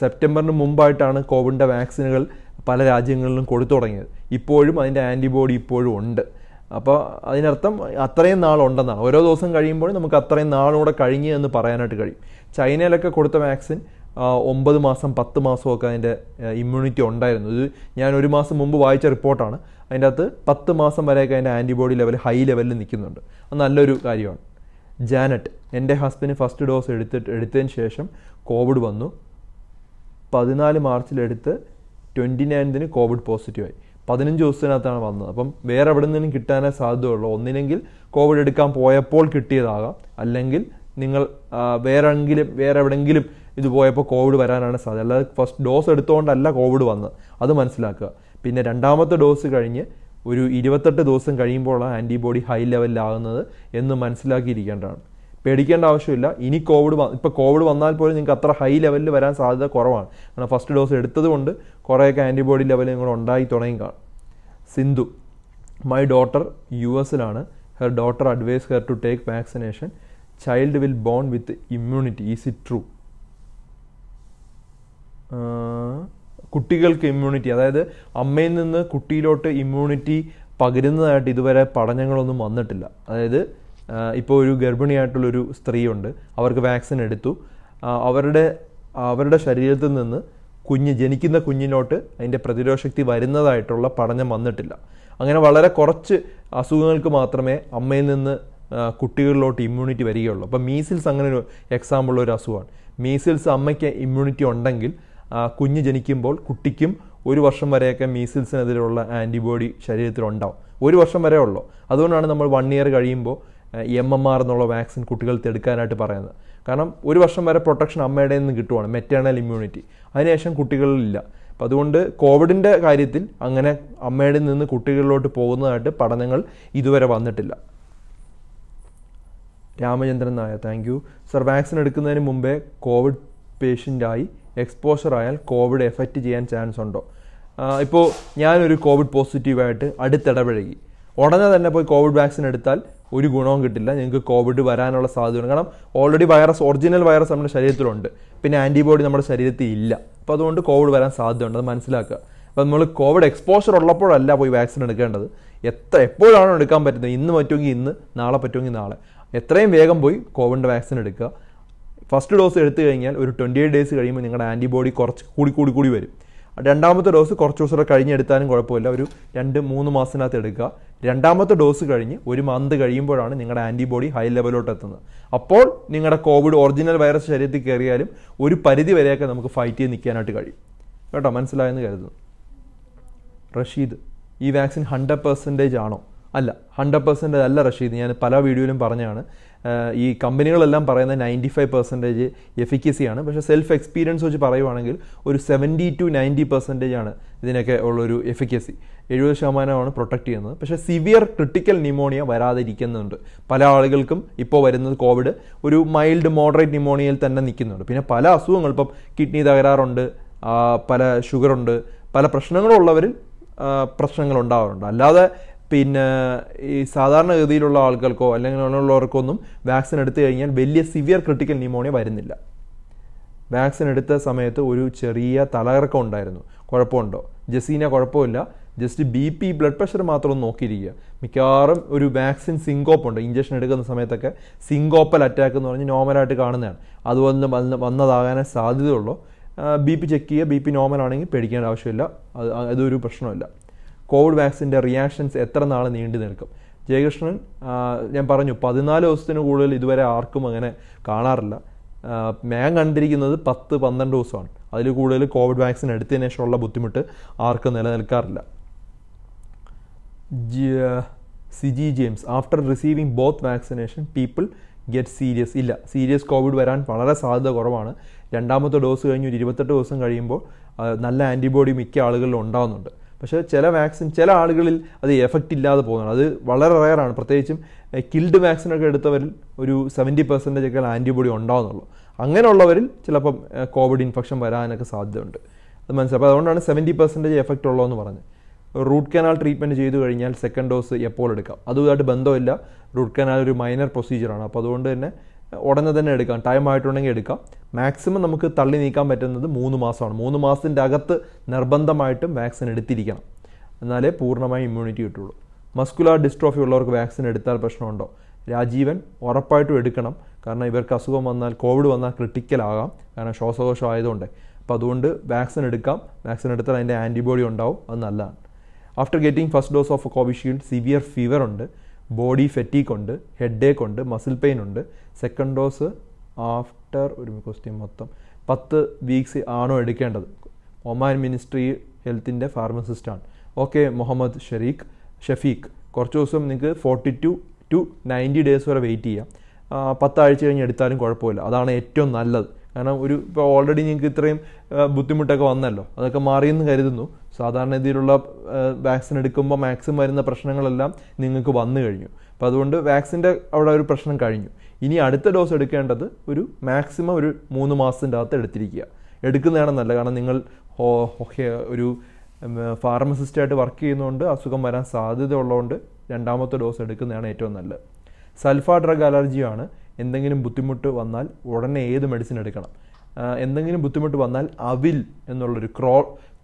സെപ്റ്റംബറിന് മുമ്പായിട്ടാണ് കോവിഡിൻ്റെ വാക്സിനുകൾ പല രാജ്യങ്ങളിലും കൊടുത്തു തുടങ്ങിയത് ഇപ്പോഴും അതിൻ്റെ ആൻറ്റിബോഡി ഇപ്പോഴും ഉണ്ട് അപ്പോൾ അതിനർത്ഥം അത്രയും നാളുണ്ടെന്നാണ് ഓരോ ദിവസം കഴിയുമ്പോഴും നമുക്ക് അത്രയും നാളുകൂടെ കഴിഞ്ഞു എന്ന് പറയാനായിട്ട് കഴിയും ചൈനയിലൊക്കെ കൊടുത്ത വാക്സിൻ ഒമ്പത് മാസം പത്ത് മാസമൊക്കെ അതിൻ്റെ ഇമ്മ്യൂണിറ്റി ഉണ്ടായിരുന്നു ഇത് ഞാൻ ഒരു മാസം മുമ്പ് വായിച്ച റിപ്പോർട്ടാണ് അതിൻ്റെ അകത്ത് പത്ത് മാസം വരെയൊക്കെ അതിൻ്റെ ആൻറ്റിബോഡി ലെവൽ ഹൈ ലെവലിൽ നിൽക്കുന്നുണ്ട് അത് നല്ലൊരു കാര്യമാണ് ജാനറ്റ് എൻ്റെ ഹസ്ബൻഡ് ഫസ്റ്റ് ഡോസ് എടുത്തിട്ട് എടുത്തതിന് ശേഷം കോവിഡ് വന്നു പതിനാല് മാർച്ചിലെടുത്ത് ട്വൻറ്റി നയൻത്തിന് കോവിഡ് പോസിറ്റീവായി പതിനഞ്ച് ദിവസത്തിനകത്താണ് വന്നത് അപ്പം വേറെ എവിടെ നിന്നും കിട്ടാനേ സാധ്യതയുള്ളൂ ഒന്നിനെങ്കിൽ കോവിഡ് എടുക്കാൻ പോയപ്പോൾ കിട്ടിയതാകാം അല്ലെങ്കിൽ നിങ്ങൾ വേറെങ്കിലും വേറെ എവിടെങ്കിലും ഇത് പോയപ്പോൾ കോവിഡ് വരാനാണ് സാധ്യത അല്ലാതെ ഫസ്റ്റ് ഡോസ് എടുത്തുകൊണ്ടല്ല കോവിഡ് വന്നത് അത് മനസ്സിലാക്കുക പിന്നെ രണ്ടാമത്തെ ഡോസ് കഴിഞ്ഞ് ഒരു ഇരുപത്തെട്ട് ദിവസം കഴിയുമ്പോഴാണ് ആൻറ്റിബോഡി ഹൈ ലെവലിലാകുന്നത് എന്ന് മനസ്സിലാക്കിയിരിക്കേണ്ടതാണ് പേടിക്കേണ്ട ആവശ്യമില്ല ഇനി കോവിഡ് ഇപ്പോൾ കോവിഡ് വന്നാൽ പോലും നിങ്ങൾക്ക് അത്ര ഹൈ ലെവലിൽ വരാൻ സാധ്യത കുറവാണ് കാരണം ഫസ്റ്റ് ഡോസ് എടുത്തത് കൊണ്ട് കുറേയൊക്കെ ആൻറ്റിബോഡി ലെവൽ നിങ്ങൾ ഉണ്ടായി തുടങ്ങി കാണും സിന്ധു മൈ ഡോട്ടർ യു എസിലാണ് her daughter advise her to take vaccination child will born with immunity is it true കുട്ടികൾക്ക് ഇമ്മ്യൂണിറ്റി അതായത് അമ്മയിൽ നിന്ന് കുട്ടിയിലോട്ട് ഇമ്മ്യൂണിറ്റി പകരുന്നതായിട്ട് ഇതുവരെ പഠനങ്ങളൊന്നും വന്നിട്ടില്ല അതായത് ഇപ്പോൾ ഒരു ഗർഭിണിയായിട്ടുള്ളൊരു സ്ത്രീയുണ്ട് അവർക്ക് വാക്സിൻ എടുത്തു അവരുടെ അവരുടെ ശരീരത്തിൽ നിന്ന് കുഞ്ഞ് ജനിക്കുന്ന കുഞ്ഞിലോട്ട് അതിൻ്റെ പ്രതിരോധശക്തി വരുന്നതായിട്ടുള്ള പഠനം വന്നിട്ടില്ല അങ്ങനെ വളരെ കുറച്ച് അസുഖങ്ങൾക്ക് മാത്രമേ അമ്മയിൽ നിന്ന് കുട്ടികളിലോട്ട് ഇമ്മ്യൂണിറ്റി വരികയുള്ളൂ അപ്പോൾ മീസിൽസ് അങ്ങനെ ഒരു എക്സാമ്പിൾ ഒരു അസുഖമാണ് മീസിൽസ് അമ്മയ്ക്ക് ഇമ്മ്യൂണിറ്റി ഉണ്ടെങ്കിൽ കുഞ്ഞ് ജനിക്കുമ്പോൾ കുട്ടിക്കും ഒരു വർഷം വരെയൊക്കെ മീസിൽസിനെതിരെയുള്ള ആൻറ്റിബോഡി ശരീരത്തിലുണ്ടാവും ഒരു വർഷം വരെ ഉള്ളു അതുകൊണ്ടാണ് നമ്മൾ വൺ ഇയർ കഴിയുമ്പോൾ എം എം ആർ എന്നുള്ള വാക്സിൻ കുട്ടികൾക്ക് എടുക്കാനായിട്ട് പറയുന്നത് കാരണം ഒരു വർഷം വരെ പ്രൊട്ടക്ഷൻ അമ്മയുടെ നിന്ന് കിട്ടുവാണ് മെറ്റേണൽ ഇമ്മ്യൂണിറ്റി അതിനുശേഷം കുട്ടികളിലില്ല അപ്പം അതുകൊണ്ട് കോവിഡിൻ്റെ കാര്യത്തിൽ അങ്ങനെ അമ്മയുടെ നിന്ന് കുട്ടികളിലോട്ട് പോകുന്നതായിട്ട് പഠനങ്ങൾ ഇതുവരെ വന്നിട്ടില്ല Ramachandran Nair thank you sir vaccine എടുക്കുന്നതിന് മുമ്പേ കോവിഡ് പേഷ്യൻ്റായി എക്സ്പോഷർ ആയാൽ കോവിഡ് എഫക്റ്റ് ചെയ്യാൻ ചാൻസ് ഉണ്ടോ ഇപ്പോൾ ഞാനൊരു കോവിഡ് പോസിറ്റീവായിട്ട് അടുത്തിടപഴകി ഉടനെ തന്നെ പോയി കോവിഡ് വാക്സിൻ എടുത്താൽ ഒരു ഗുണവും കിട്ടില്ല ഞങ്ങൾക്ക് കോവിഡ് വരാനുള്ള സാധ്യതയുണ്ട് കാരണം ഓൾറെഡി വൈറസ് ഒറിജിനൽ വൈറസ് നമ്മുടെ ശരീരത്തിലുണ്ട് പിന്നെ ആൻറ്റിബോഡി നമ്മുടെ ശരീരത്തിൽ ഇല്ല അപ്പോൾ അതുകൊണ്ട് കോവിഡ് വരാൻ സാധ്യതയുണ്ട് അത് മനസ്സിലാക്കുക അപ്പോൾ നമ്മൾ കോവിഡ് എക്സ്പോഷർ ഉള്ളപ്പോഴല്ല പോയി വാക്സിൻ എടുക്കേണ്ടത് എത്ര എപ്പോഴാണോ എടുക്കാൻ പറ്റുന്നത് ഇന്ന് പറ്റുമെങ്കിൽ ഇന്ന് നാളെ പറ്റുമെങ്കിൽ നാളെ എത്രയും വേഗം പോയി കോവിഡിൻ്റെ വാക്സിൻ എടുക്കുക ഫസ്റ്റ് ഡോസ് എടുത്തു കഴിഞ്ഞാൽ ഒരു ട്വൻറ്റി എയ്റ്റ് ഡേയ്സ് കഴിയുമ്പോൾ നിങ്ങളുടെ ആൻറ്റിബോഡി കുറച്ച് കൂടി കൂടി കൂടി വരും രണ്ടാമത്തെ ഡോസ് കുറച്ച് ദിവസം കഴിഞ്ഞ് എടുത്താലും കുഴപ്പമില്ല ഒരു രണ്ട് മൂന്ന് മാസത്തിനകത്ത് എടുക്കുക രണ്ടാമത്തെ ഡോസ് കഴിഞ്ഞ് ഒരു മന്ത് കഴിയുമ്പോഴാണ് നിങ്ങളുടെ ആൻറ്റിബോഡി ഹൈ ലെവലോട്ട് എത്തുന്നത് അപ്പോൾ നിങ്ങളുടെ കോവിഡ് ഒറിജിനൽ വൈറസ് ശരീരത്തിൽ കയറിയാലും ഒരു പരിധി വരെയൊക്കെ നമുക്ക് ഫൈറ്റ് ചെയ്ത് നിൽക്കാനായിട്ട് കഴിയും കേട്ടോ മനസ്സിലായെന്ന് കരുതുന്നു റഷീദ് ഈ വാക്സിൻ ഹൺഡ്രഡ് പെർസെൻറ്റേജ് ആണോ അല്ല ഹൺഡ്രഡ് പെർസെൻറ്റേജ് അല്ല റഷീദ് ഞാൻ പല വീഡിയോയിലും പറഞ്ഞാണ് ഈ കമ്പനികളെല്ലാം പറയുന്ന നയൻറ്റി ഫൈവ് പെർസെൻറ്റേജ് എഫിക്കസിയാണ് പക്ഷേ സെൽഫ് എക്സ്പീരിയൻസ് വെച്ച് പറയുവാണെങ്കിൽ ഒരു സെവൻറ്റി ടു നയൻറ്റി പെർസെൻറ്റേജ് ആണ് ഇതിനൊക്കെ ഉള്ളൊരു എഫിക്കസി എഴുപത് ശതമാനമാണ് പ്രൊട്ടക്റ്റ് ചെയ്യുന്നത് പക്ഷേ സിവിയർ ക്രിട്ടിക്കൽ ന്യൂമോണിയ വരാതിരിക്കുന്നുണ്ട് പല ആളുകൾക്കും ഇപ്പോൾ വരുന്നത് കോവിഡ് ഒരു മൈൽഡ് മോഡറേറ്റ് ന്യൂമോണിയയിൽ തന്നെ നിൽക്കുന്നുണ്ട് പിന്നെ പല അസുഖങ്ങൾ ഇപ്പം കിഡ്നി തകരാറുണ്ട് പല ഷുഗറുണ്ട് പല പ്രശ്നങ്ങളുള്ളവരിൽ പ്രശ്നങ്ങൾ ഉണ്ടാവാറുണ്ട് അല്ലാതെ പിന്നെ ഈ സാധാരണഗതിയിലുള്ള ആൾക്കാർക്കോ അല്ലെങ്കിൽ അങ്ങനെയുള്ളവർക്കൊന്നും വാക്സിൻ എടുത്തു കഴിഞ്ഞാൽ വലിയ സിവിയർ ക്രിട്ടിക്കൽ ന്യൂമോണിയ വരുന്നില്ല വാക്സിൻ എടുത്ത സമയത്ത് ഒരു ചെറിയ തലകറക്കം ഉണ്ടായിരുന്നു കുഴപ്പമുണ്ടോ ജസീന കുഴപ്പമില്ല just B P blood pressure മാത്രം ഒന്ന് നോക്കിയിരിക്കുക മിക്കവാറും ഒരു വാക്സിൻ സിങ്കോപ്പ് ഉണ്ട് ഇഞ്ചക്ഷൻ എടുക്കുന്ന സമയത്തൊക്കെ സിങ്കോപ്പൽ അറ്റാക്ക് എന്ന് പറഞ്ഞ് നോർമലായിട്ട് കാണുന്നതാണ് അതുപോലെ വന്ന് വന്നതാകാനേ സാധ്യതയുള്ളൂ ബി പി ചെക്ക് ചെയ്യുക ബി പി നോർമൽ ആണെങ്കിൽ പേടിക്കേണ്ട ആവശ്യമില്ല അത് അതൊരു പ്രശ്നമില്ല കോവിഡ് വാക്സിൻ്റെ റിയാക്ഷൻസ് എത്ര നാൾ നീണ്ടു നിൽക്കും ജയകൃഷ്ണൻ ഞാൻ പറഞ്ഞു പതിനാല് ദിവസത്തിന് കൂടുതൽ ഇതുവരെ ആർക്കും അങ്ങനെ കാണാറില്ല ഞാൻ കണ്ടിരിക്കുന്നത് പത്ത് പന്ത്രണ്ട് ദിവസമാണ് അതിൽ കൂടുതൽ കോവിഡ് വാക്സിൻ എടുത്തതിന് ശേഷമുള്ള ബുദ്ധിമുട്ട് ആർക്കും നിലനിൽക്കാറില്ല Siji James after receiving both vaccination people get serious ഇല്ല സീരിയസ് കോവിഡ് വരാൻ വളരെ സാധ്യത കുറവാണ് രണ്ടാമത്തെ ഡോസ് കഴിഞ്ഞ് ഒരു ഇരുപത്തെട്ട് ദിവസം കഴിയുമ്പോൾ നല്ല ആൻറ്റിബോഡി മിക്ക ആളുകളിലും ഉണ്ടാകുന്നുണ്ട് പക്ഷേ ചില വാക്സിൻ ചില ആളുകളിൽ അത് എഫക്റ്റ് ഇല്ലാതെ പോകുന്നതാണ് അത് വളരെ റയറാണ് പ്രത്യേകിച്ചും കിൽഡ് വാക്സിനൊക്കെ എടുത്തവരിൽ ഒരു സെവൻറ്റി പെർസെൻറ്റേജ് ഒക്കെ ആൻറ്റിബോഡി ഉണ്ടാവുന്നുള്ളൂ അങ്ങനെയുള്ളവരിൽ ചിലപ്പം കോവിഡ് ഇൻഫെക്ഷൻ വരാനൊക്കെ സാധ്യതയുണ്ട് അത് മനസ്സിലാക്കുക അതുകൊണ്ടാണ് സെവൻറ്റി പെർസെൻറ്റേജ് എഫക്റ്റ് ഉള്ളതെന്ന് പറഞ്ഞ് റൂട്ട് കനാൽ ട്രീറ്റ്മെൻറ്റ് ചെയ്തു കഴിഞ്ഞാൽ സെക്കൻഡ് ഡോസ് എപ്പോൾ എടുക്കാം അതുമായിട്ട് ബന്ധമില്ല റൂട്ട് കനാൽ ഒരു മൈനർ പ്രൊസീജിയറാണ് അപ്പോൾ അതുകൊണ്ട് തന്നെ ഉടനെ തന്നെ എടുക്കാം ടൈം ആയിട്ടുണ്ടെങ്കിൽ എടുക്കാം മാക്സിമം നമുക്ക് തള്ളി നീക്കാൻ പറ്റുന്നത് മൂന്ന് മാസമാണ് മൂന്ന് മാസത്തിൻ്റെ അകത്ത് നിർബന്ധമായിട്ടും വാക്സിൻ എടുത്തിരിക്കണം എന്നാലേ പൂർണ്ണമായി ഇമ്മ്യൂണിറ്റി കിട്ടുള്ളൂ മസ്കുലാർ ഡിസ്ട്രോഫി ഉള്ളവർക്ക് വാക്സിൻ എടുത്താൽ പ്രശ്നമുണ്ടോ രാജീവൻ ഉറപ്പായിട്ടും എടുക്കണം കാരണം ഇവർക്ക് അസുഖം വന്നാൽ കോവിഡ് വന്നാൽ ക്രിട്ടിക്കലാകാം കാരണം ശ്വാസകോശം ആയതുകൊണ്ട് അപ്പോൾ അതുകൊണ്ട് വാക്സിൻ എടുക്കാം വാക്സിൻ എടുത്താൽ അതിൻ്റെ ആൻറ്റിബോഡി ഉണ്ടാവും അത് നല്ലതാണ് after getting first dose of Covishield severe fever ഉണ്ട് ബോഡി ഫെറ്റീക്ക് ഉണ്ട് ഹെഡ് ഏക്ക് ഉണ്ട് മസിൽ പെയിൻ ഉണ്ട് സെക്കൻഡ് ഡോസ് ആഫ്റ്റർ ഒരു ക്വസ്റ്റ്യൻ മൊത്തം പത്ത് വീക്സ് ആണോ എടുക്കേണ്ടത് ഒമാൻ മിനിസ്ട്രി ഹെൽത്തിൻ്റെ ഫാർമസിസ്റ്റാണ് ഓക്കെ മുഹമ്മദ് ഷെരീഖ് ഷഫീഖ് കുറച്ച് ദിവസം നിങ്ങൾക്ക് forty two two ninety days വരെ വെയിറ്റ് ചെയ്യാം പത്താഴ്ച കഴിഞ്ഞ് എടുത്താലും കുഴപ്പമില്ല അതാണ് ഏറ്റവും നല്ലത് കാരണം ഒരു ഇപ്പോൾ ഓൾറെഡി ഞങ്ങൾക്ക് ഇത്രയും ബുദ്ധിമുട്ടൊക്കെ വന്നല്ലോ അതൊക്കെ മാറിയെന്ന് കരുതുന്നു സാധാരണ രീതിയിലുള്ള വാക്സിൻ എടുക്കുമ്പോൾ മാക്സിമം വരുന്ന പ്രശ്നങ്ങളെല്ലാം നിങ്ങൾക്ക് വന്നു കഴിഞ്ഞു അപ്പോൾ അതുകൊണ്ട് വാക്സിൻ്റെ അവിടെ ഒരു പ്രശ്നം കഴിഞ്ഞു ഇനി അടുത്ത ഡോസ് എടുക്കേണ്ടത് ഒരു മാക്സിമം ഒരു മൂന്ന് മാസത്തിൻ്റെ അകത്ത് എടുത്തിരിക്കുക എടുക്കുന്നതാണ് നല്ല കാരണം നിങ്ങൾ ഒരു ഫാർമസിസ്റ്റായിട്ട് വർക്ക് ചെയ്യുന്നതുകൊണ്ട് അസുഖം വരാൻ സാധ്യത ഉള്ളതുകൊണ്ട് രണ്ടാമത്തെ ഡോസ് എടുക്കുന്നതാണ് ഏറ്റവും നല്ലത് സൾഫ ഡ്രഗ് അലർജിയാണ് എന്തെങ്കിലും ബുദ്ധിമുട്ട് വന്നാൽ ഉടനെ ഏത് മെഡിസിൻ എടുക്കണം എന്തെങ്കിലും ബുദ്ധിമുട്ട് വന്നാൽ അവിൽ എന്നുള്ളൊരു ക്രോ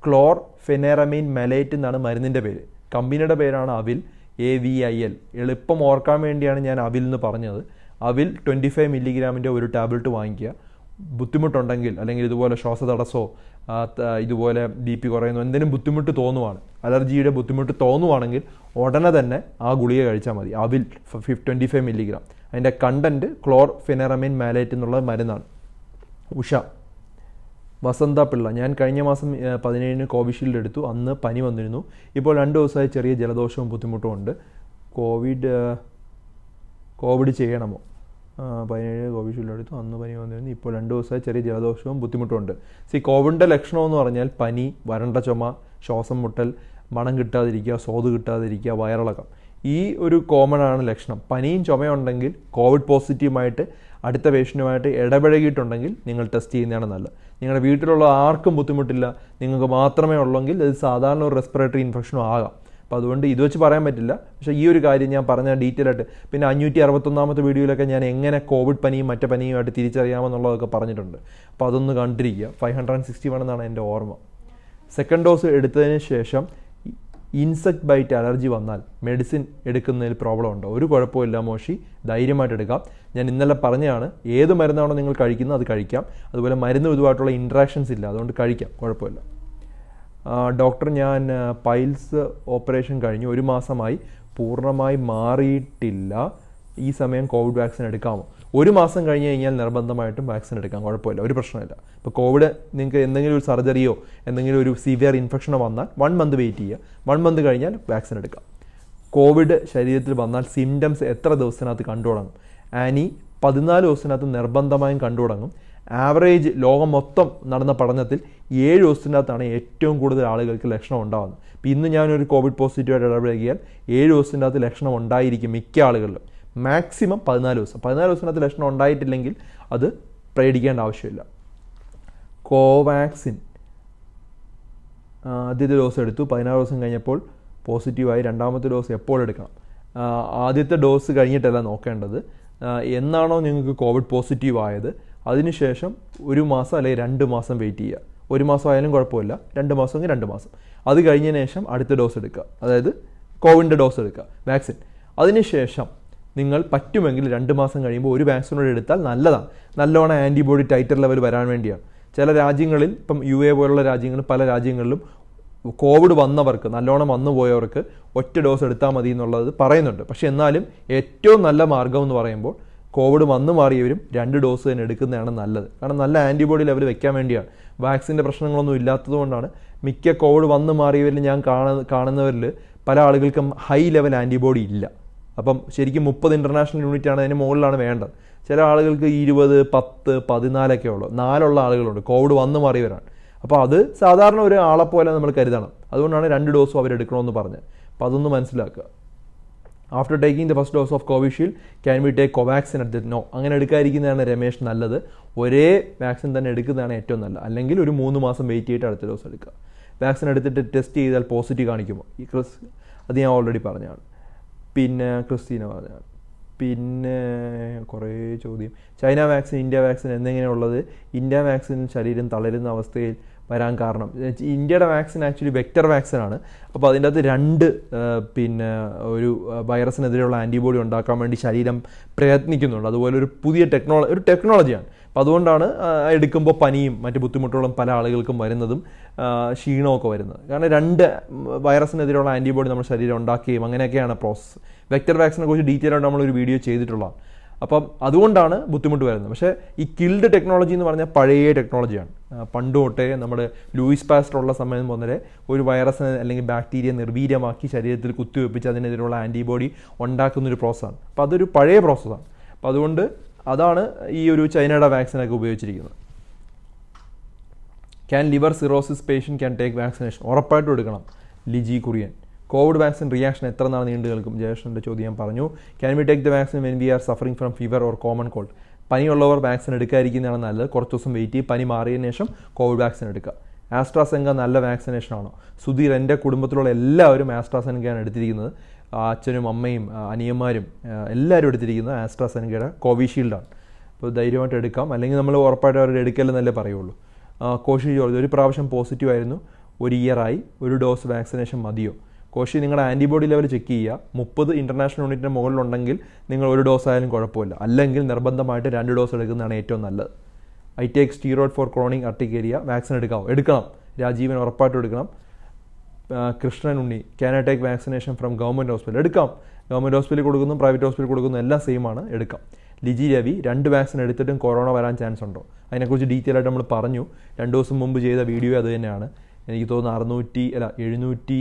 ക്ലോർ ഫെനേറമൈൻ മെലൈറ്റ് എന്നാണ് മരുന്നിൻ്റെ പേര് കമ്പനിയുടെ പേരാണ് അവിൽ എ വി ഐ എൽ എളുപ്പം ഓർക്കാൻ വേണ്ടിയാണ് ഞാൻ അവിൽ എന്ന് പറഞ്ഞത് അവിൽ ട്വൻറ്റി ഫൈവ് മില്ലിഗ്രാമിൻ്റെ ഒരു ടാബ്ലറ്റ് വാങ്ങിക്കുക ബുദ്ധിമുട്ടുണ്ടെങ്കിൽ അല്ലെങ്കിൽ ഇതുപോലെ ശ്വാസതടസ്സോ ഇതുപോലെ ബി പി കുറയുന്നു എന്തെങ്കിലും ബുദ്ധിമുട്ട് തോന്നുവാണ് അലർജിയുടെ ബുദ്ധിമുട്ട് തോന്നുവാണെങ്കിൽ ഉടനെ തന്നെ ആ ഗുളിക കഴിച്ചാൽ മതി അവിൽ ഫിഫ് ട്വൻറ്റി ഫൈവ് മില്ലിഗ്രാം അതിൻ്റെ കണ്ടൻറ്റ് ക്ലോർ ഫിനറമിൻ മാലേറ്റ് എന്നുള്ള മരുന്നാണ് ഉഷ വസന്ത പിള്ള ഞാൻ കഴിഞ്ഞ മാസം പതിനേഴിന് കോവിഷീൽഡ് എടുത്തു അന്ന് പനി വന്നിരുന്നു ഇപ്പോൾ രണ്ട് ദിവസമായി ചെറിയ ജലദോഷവും ബുദ്ധിമുട്ടും ഉണ്ട് കോവിഡ് കോവിഡ് ചെയ്യണമോ പതിനേഴ് കോവിഷീൽഡ് എടുത്തു അന്ന് പനി വന്നിരുന്നു ഇപ്പോൾ രണ്ട് ദിവസമായി ചെറിയ ജലദോഷവും ഉണ്ട് സി കോവിഡിൻ്റെ ലക്ഷണം എന്ന് പറഞ്ഞാൽ പനി വരണ്ട ചുമ ശ്വാസം മുട്ടൽ മണം കിട്ടാതിരിക്കുക സോത് കിട്ടാതിരിക്കുക വയറിളക്കം ഈ ഒരു കോമൺ ആണ് ലക്ഷണം പനിയും ചുമയുണ്ടെങ്കിൽ കോവിഡ് പോസിറ്റീവുമായിട്ട് അടുത്ത പേഷ്യൻറ്റുമായിട്ട് ഇടപഴകിയിട്ടുണ്ടെങ്കിൽ നിങ്ങൾ ടെസ്റ്റ് ചെയ്യുന്നതാണ് നല്ലത് നിങ്ങളുടെ വീട്ടിലുള്ള ആർക്കും ബുദ്ധിമുട്ടില്ല നിങ്ങൾക്ക് മാത്രമേ ഉള്ളെങ്കിൽ അത് സാധാരണ ഒരു റെസ്പിറേറ്ററി ഇൻഫെക്ഷനും ആകാം അപ്പോൾ അതുകൊണ്ട് ഇത് വെച്ച് പറയാൻ പറ്റില്ല പക്ഷേ ഈ ഒരു കാര്യം ഞാൻ പറഞ്ഞ ഡീറ്റെയിൽ ആയിട്ട് പിന്നെ അഞ്ഞൂറ്റി അറുപത്തൊന്നാമത്തെ വീഡിയോയിലൊക്കെ ഞാൻ എങ്ങനെ കോവിഡ് പനിയും മറ്റു പനിയുമായിട്ട് തിരിച്ചറിയാമെന്നുള്ളതൊക്കെ പറഞ്ഞിട്ടുണ്ട് അപ്പോൾ അതൊന്ന് കണ്ടിരിക്കുക five hundred and sixty one എന്നാണ് എൻ്റെ ഓർമ്മ സെക്കൻഡ് ഡോസ് എടുത്തതിന് ശേഷം ഇൻസെക്ട് ബൈറ്റ് അലർജി വന്നാൽ മെഡിസിൻ എടുക്കുന്നതിൽ പ്രോബ്ലം ഉണ്ടോ ഒരു കുഴപ്പമില്ല മോഷി ധൈര്യമായിട്ട് എടുക്കാം ഞാൻ ഇന്നലെ പറഞ്ഞതാണ് ഏത് മരുന്നാണോ നിങ്ങൾ കഴിക്കുന്നത് അത് കഴിക്കാം അതുപോലെ മരുന്ന് ഇതുമായിട്ടുള്ള ഇൻട്രാക്ഷൻസ് ഇല്ല അതുകൊണ്ട് കഴിക്കാം കുഴപ്പമില്ല ഡോക്ടർ ഞാൻ പൈൽസ് ഓപ്പറേഷൻ കഴിഞ്ഞു ഒരു മാസമായി പൂർണ്ണമായി മാറിയിട്ടില്ല ഈ സമയം കോവിഡ് വാക്സിൻ എടുക്കാമോ ഒരു മാസം കഴിഞ്ഞ് കഴിഞ്ഞാൽ നിർബന്ധമായിട്ടും വാക്സിൻ എടുക്കാം കുഴപ്പമില്ല ഒരു പ്രശ്നമില്ല ഇപ്പോൾ കോവിഡ് നിങ്ങൾക്ക് എന്തെങ്കിലും ഒരു സർജറിയോ എന്തെങ്കിലും ഒരു സിവിയർ ഇൻഫെക്ഷനോ വന്നാൽ വൺ മന്ത് വെയിറ്റ് ചെയ്യുക വൺ മന്ത് കഴിഞ്ഞാൽ വാക്സിൻ എടുക്കാം കോവിഡ് ശരീരത്തിൽ വന്നാൽ സിംറ്റംസ് എത്ര ദിവസത്തിനകത്ത് കണ്ടു തുടങ്ങും ആനി പതിനാല് ദിവസത്തിനകത്ത് നിർബന്ധമായും കണ്ടു തുടങ്ങും ആവറേജ് ലോകം മൊത്തം നടന്ന പഠനത്തിൽ ഏഴ് ദിവസത്തിനകത്താണ് ഏറ്റവും കൂടുതൽ ആളുകൾക്ക് ലക്ഷണം ഉണ്ടാകുന്നത് ഇപ്പം ഇന്ന് ഞാനൊരു കോവിഡ് പോസിറ്റീവായിട്ട് ഇടപഴകിയാൽ ഏഴ് ദിവസത്തിനകത്ത് ലക്ഷണം ഉണ്ടായിരിക്കും മിക്ക ആളുകളിലും മാക്സിമം പതിനാല് ദിവസം പതിനാല് ദിവസത്തിനകത്ത് ലക്ഷണം ഉണ്ടായിട്ടില്ലെങ്കിൽ അത് പേടിക്കേണ്ട ആവശ്യമില്ല കോവാക്സിൻ ആദ്യത്തെ ഡോസ് എടുത്തു പതിനാറ് ദിവസം കഴിഞ്ഞപ്പോൾ പോസിറ്റീവായി രണ്ടാമത്തെ ഡോസ് എപ്പോൾ എടുക്കണം ആദ്യത്തെ ഡോസ് കഴിഞ്ഞിട്ടല്ല നോക്കേണ്ടത് എന്നാണോ നിങ്ങൾക്ക് കോവിഡ് പോസിറ്റീവ് ആയത് അതിനുശേഷം ഒരു മാസം അല്ലെങ്കിൽ രണ്ട് മാസം വെയിറ്റ് ചെയ്യുക ഒരു മാസം ആയാലും കുഴപ്പമില്ല രണ്ട് മാസം എങ്കിൽ രണ്ട് മാസം അത് കഴിഞ്ഞതിന് ശേഷം അടുത്ത ഡോസ് എടുക്കുക അതായത് കോവിഡിൻ്റെ ഡോസ് എടുക്കുക വാക്സിൻ അതിനുശേഷം നിങ്ങൾ പറ്റുമെങ്കിൽ രണ്ട് മാസം കഴിയുമ്പോൾ ഒരു വാക്സിൻ കൂടെ എടുത്താൽ നല്ലതാണ് നല്ലോണം ആൻറ്റിബോഡി ടൈറ്റർ ലെവൽ വരാൻ വേണ്ടിയാണ് ചില രാജ്യങ്ങളിൽ ഇപ്പം യു എ പോലുള്ള രാജ്യങ്ങളിൽ പല രാജ്യങ്ങളിലും കോവിഡ് വന്നവർക്ക് നല്ലോണം വന്നു പോയവർക്ക് ഒറ്റ ഡോസ് എടുത്താൽ മതി എന്നുള്ളത് പറയുന്നുണ്ട് പക്ഷേ എന്നാലും ഏറ്റവും നല്ല മാർഗം എന്ന് പറയുമ്പോൾ കോവിഡ് വന്നു മാറിയവരും രണ്ട് ഡോസ് തന്നെ എടുക്കുന്നതാണ് നല്ലത് കാരണം നല്ല ആൻറ്റിബോഡി ലെവൽ വെക്കാൻ വേണ്ടിയാണ് വാക്സിൻ്റെ പ്രശ്നങ്ങളൊന്നും ഇല്ലാത്തതുകൊണ്ടാണ് മിക്ക കോവിഡ് വന്നു മാറിയവരിൽ ഞാൻ കാണ കാണുന്നവരിൽ പല ആളുകൾക്കും ഹൈ ലെവൽ ആൻറ്റിബോഡി ഇല്ല അപ്പം ശരിക്കും മുപ്പത് ഇൻ്റർനാഷണൽ യൂണിറ്റ് ആണ് അതിന് മുകളിലാണ് വേണ്ടത് ചില ആളുകൾക്ക് ഇരുപത് പത്ത് പതിനാലൊക്കെ ഉള്ളൂ നാലുള്ള ആളുകളുണ്ട് കോവിഡ് വന്നു മാറിയവരാണ് അപ്പോൾ അത് സാധാരണ ഒരു ആളെപ്പോലെ നമ്മൾ കരുതണം അതുകൊണ്ടാണ് രണ്ട് ഡോസും അവരെടുക്കണമെന്ന് പറഞ്ഞത് അപ്പോൾ അതൊന്ന് മനസ്സിലാക്കുക after taking the first dose of Covishield can we take Covaxin at the no അങ്ങനെ എടുക്കാതിരിക്കുന്നതാണ് രമേഷ് നല്ലത് ഒരേ വാക്സിൻ തന്നെ എടുക്കുന്നതാണ് ഏറ്റവും നല്ലത് അല്ലെങ്കിൽ ഒരു മൂന്ന് മാസം വെയിറ്റ് ചെയ്തിട്ട് അടുത്ത ഡോസ് എടുക്കുക വാക്സിൻ എടുത്തിട്ട് ടെസ്റ്റ് ചെയ്താൽ പോസിറ്റീവ് കാണിക്കുമോ ഈ ക്രിസ് അത് ഞാൻ ഓൾറെഡി പറഞ്ഞാണ് പിന്നെ ക്രിസ്തീന പറഞ്ഞാണ് പിന്നെ കുറേ ചോദ്യം ചൈന വാക്സിൻ ഇന്ത്യ വാക്സിൻ എന്നിങ്ങനെയുള്ളത് ഇന്ത്യ വാക്സിൻ ശരീരം തളരുന്ന അവസ്ഥയിൽ വരാൻ കാരണം ഇന്ത്യയുടെ വാക്സിൻ ആക്ച്വലി വെക്റ്റർ വാക്സിനാണ് അപ്പോൾ അതിൻ്റെ അകത്ത് രണ്ട് പിന്നെ ഒരു വൈറസിനെതിരെയുള്ള ആൻറ്റിബോഡി ഉണ്ടാക്കാൻ വേണ്ടി ശരീരം പ്രയത്നിക്കുന്നുണ്ട് അതുപോലെ ഒരു പുതിയ ടെക്നോളജി ഒരു ടെക്നോളജിയാണ് അപ്പോൾ അതുകൊണ്ടാണ് എടുക്കുമ്പോൾ പനിയും മറ്റ് ബുദ്ധിമുട്ടുകളും പല ആളുകൾക്കും വരുന്നതും ക്ഷീണമൊക്കെ വരുന്നത് കാരണം രണ്ട് വൈറസിനെതിരെയുള്ള ആൻറ്റിബോഡി നമ്മുടെ ശരീരം ഉണ്ടാക്കുകയും അങ്ങനെയൊക്കെയാണ് പ്രോസസ്സ് വെക്റ്റർ വാക്സിനെ കുറിച്ച് ഡീറ്റെയിൽ ആയിട്ട് നമ്മളൊരു വീഡിയോ ചെയ്തിട്ടുള്ളതാണ് അപ്പം അതുകൊണ്ടാണ് ബുദ്ധിമുട്ട് വരുന്നത് പക്ഷേ ഈ കിൽഡ് ടെക്നോളജി എന്ന് പറഞ്ഞാൽ പഴയ ടെക്നോളജിയാണ് പണ്ട് തൊട്ടേ നമ്മുടെ ലൂയിസ് പാസ്റ്റർ ഉള്ള സമയം മുതലേ ഒരു വൈറസിനെ അല്ലെങ്കിൽ ബാക്ടീരിയ നിർവീര്യമാക്കി ശരീരത്തിൽ കുത്തിവെപ്പിച്ച് അതിനെതിരെയുള്ള ആൻറ്റിബോഡി ഒരു പ്രോസസ്സാണ് അപ്പോൾ അതൊരു പഴയ പ്രോസസ്സാണ് അപ്പോൾ അതുകൊണ്ട് അതാണ് ഈ ഒരു ചൈനയുടെ വാക്സിനൊക്കെ ഉപയോഗിച്ചിരിക്കുന്നത് can liver cirrhosis patient can take vaccination ഉറപ്പായിട്ടും എടുക്കണം Liji Kurian COVID vaccine reaction എത്ര നാൾ നീണ്ടു നിൽക്കും ജയകൃഷ്ണൻ്റെ ചോദ്യം ഞാൻ പറഞ്ഞു can we take the vaccine when we are suffering from fever or common cold പനിയുള്ളവർ വാക്സിൻ എടുക്കാതിരിക്കുന്നതാണ് നല്ലത് കുറച്ച് ദിവസം വെയിറ്റ് ചെയ്യും പനി മാറിയതിന് ശേഷം കോവിഡ് വാക്സിൻ എടുക്കുക ആസ്ട്രാസെങ്ക നല്ല വാക്സിനേഷൻ ആണോ സുധീർ എൻ്റെ കുടുംബത്തിലുള്ള എല്ലാവരും ആസ്ട്രാസെൻകയാണ് എടുത്തിരിക്കുന്നത് അച്ഛനും അമ്മയും അനിയന്മാരും എല്ലാവരും എടുത്തിരിക്കുന്നത് ആസ്ട്രാസെൻകയുടെ കോവിഷീൽഡാണ് അപ്പോൾ ധൈര്യമായിട്ട് എടുക്കാം അല്ലെങ്കിൽ നമ്മൾ ഉറപ്പായിട്ട് അവരുടെ എടുക്കലെന്നല്ലേ പറയുള്ളൂ കോഷി ജോർജ് ഒരു പ്രാവശ്യം പോസിറ്റീവ് ആയിരുന്നു ഒരു ഇയറായി ഒരു ഡോസ് വാക്സിനേഷൻ മതിയോ കോശി നിങ്ങളുടെ ആൻറ്റിബോഡി ലെവൽ ചെക്ക് ചെയ്യുക മുപ്പത് ഇൻ്റർനാഷണൽ യൂണിറ്റിൻ്റെ മുകളിലുണ്ടെങ്കിൽ നിങ്ങൾ ഒരു ഡോസ് ആയാലും കുഴപ്പമില്ല അല്ലെങ്കിൽ നിർബന്ധമായിട്ട് രണ്ട് ഡോസ് എടുക്കുന്നതാണ് ഏറ്റവും നല്ലത് I take steroid for chronic urticaria vaccine എടുക്കാവോ എടുക്കണം രാജീവൻ ഉറപ്പായിട്ടും എടുക്കണം Krishnan Unni can take vaccination from government hospital എടുക്കാം ഗവൺമെൻറ് ഹോസ്പിറ്റലിൽ കൊടുക്കുന്നു പ്രൈവറ്റ് ഹോസ്പിറ്റലിൽ കൊടുക്കുന്നു എല്ലാം സെയിം ആണ് എടുക്കാം ലിജി രവി രണ്ട് വാക്സിൻ എടുത്തിട്ടും കൊറോണ വരാൻ ചാൻസ് ഉണ്ടോ അതിനെക്കുറിച്ച് ഡീറ്റെയിൽ ആയിട്ട് നമ്മൾ പറഞ്ഞു രണ്ട് ദിവസം മുമ്പ് ചെയ്ത വീഡിയോ അത് തന്നെയാണ് എനിക്ക് തോന്നുന്നു അറുന്നൂറ്റി അല്ല എഴുന്നൂറ്റി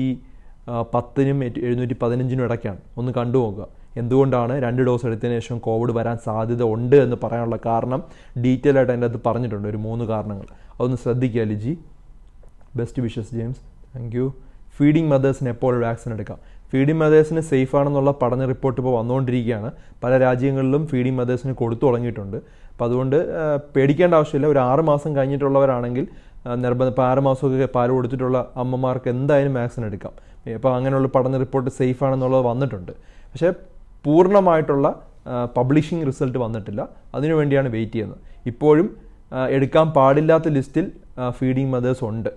പത്തിനും എഴുന്നൂറ്റി പതിനഞ്ചിനും ഇടയ്ക്കാണ് ഒന്ന് കണ്ടു നോക്കുക എന്തുകൊണ്ടാണ് രണ്ട് ഡോസ് എടുത്തതിന് ശേഷം കോവിഡ് വരാൻ സാധ്യത ഉണ്ട് എന്ന് പറയാനുള്ള കാരണം ഡീറ്റെയിൽ ആയിട്ട് അതിൻ്റെ അത് പറഞ്ഞിട്ടുണ്ട് ഒരു മൂന്ന് കാരണങ്ങൾ അതൊന്ന് ശ്രദ്ധിക്കുക Liji best wishes James thank you feeding മദേഴ്സിന് എപ്പോൾ വാക്സിൻ എടുക്കാം ഫീഡിംഗ് മദേഴ്സിന് സേഫ് ആണെന്നുള്ള പഠന റിപ്പോർട്ട് ഇപ്പോൾ വന്നുകൊണ്ടിരിക്കുകയാണ് പല രാജ്യങ്ങളിലും ഫീഡിംഗ് മദേഴ്സിന് കൊടുത്തു തുടങ്ങിയിട്ടുണ്ട് അപ്പോൾ അതുകൊണ്ട് പേടിക്കേണ്ട ആവശ്യമില്ല ഒരു ആറ് മാസം കഴിഞ്ഞിട്ടുള്ളവരാണെങ്കിൽ നിർബന്ധം ഇപ്പോൾ ആറ് മാസമൊക്കെ പാൽ കൊടുത്തിട്ടുള്ള അമ്മമാർക്ക് എന്തായാലും വാക്സിൻ എടുക്കാം ഇപ്പോൾ അങ്ങനെയുള്ള പഠന റിപ്പോർട്ട് സേഫ് ആണെന്നുള്ളത് വന്നിട്ടുണ്ട് പക്ഷേ പൂർണ്ണമായിട്ടുള്ള പബ്ലിഷിംഗ് റിസൾട്ട് വന്നിട്ടില്ല അതിനുവേണ്ടിയാണ് വെയിറ്റ് ചെയ്യുന്നത് ഇപ്പോഴും എടുക്കാൻ പാടില്ലാത്ത ലിസ്റ്റിൽ ഫീഡിങ് മദേഴ്സ് ഉണ്ട്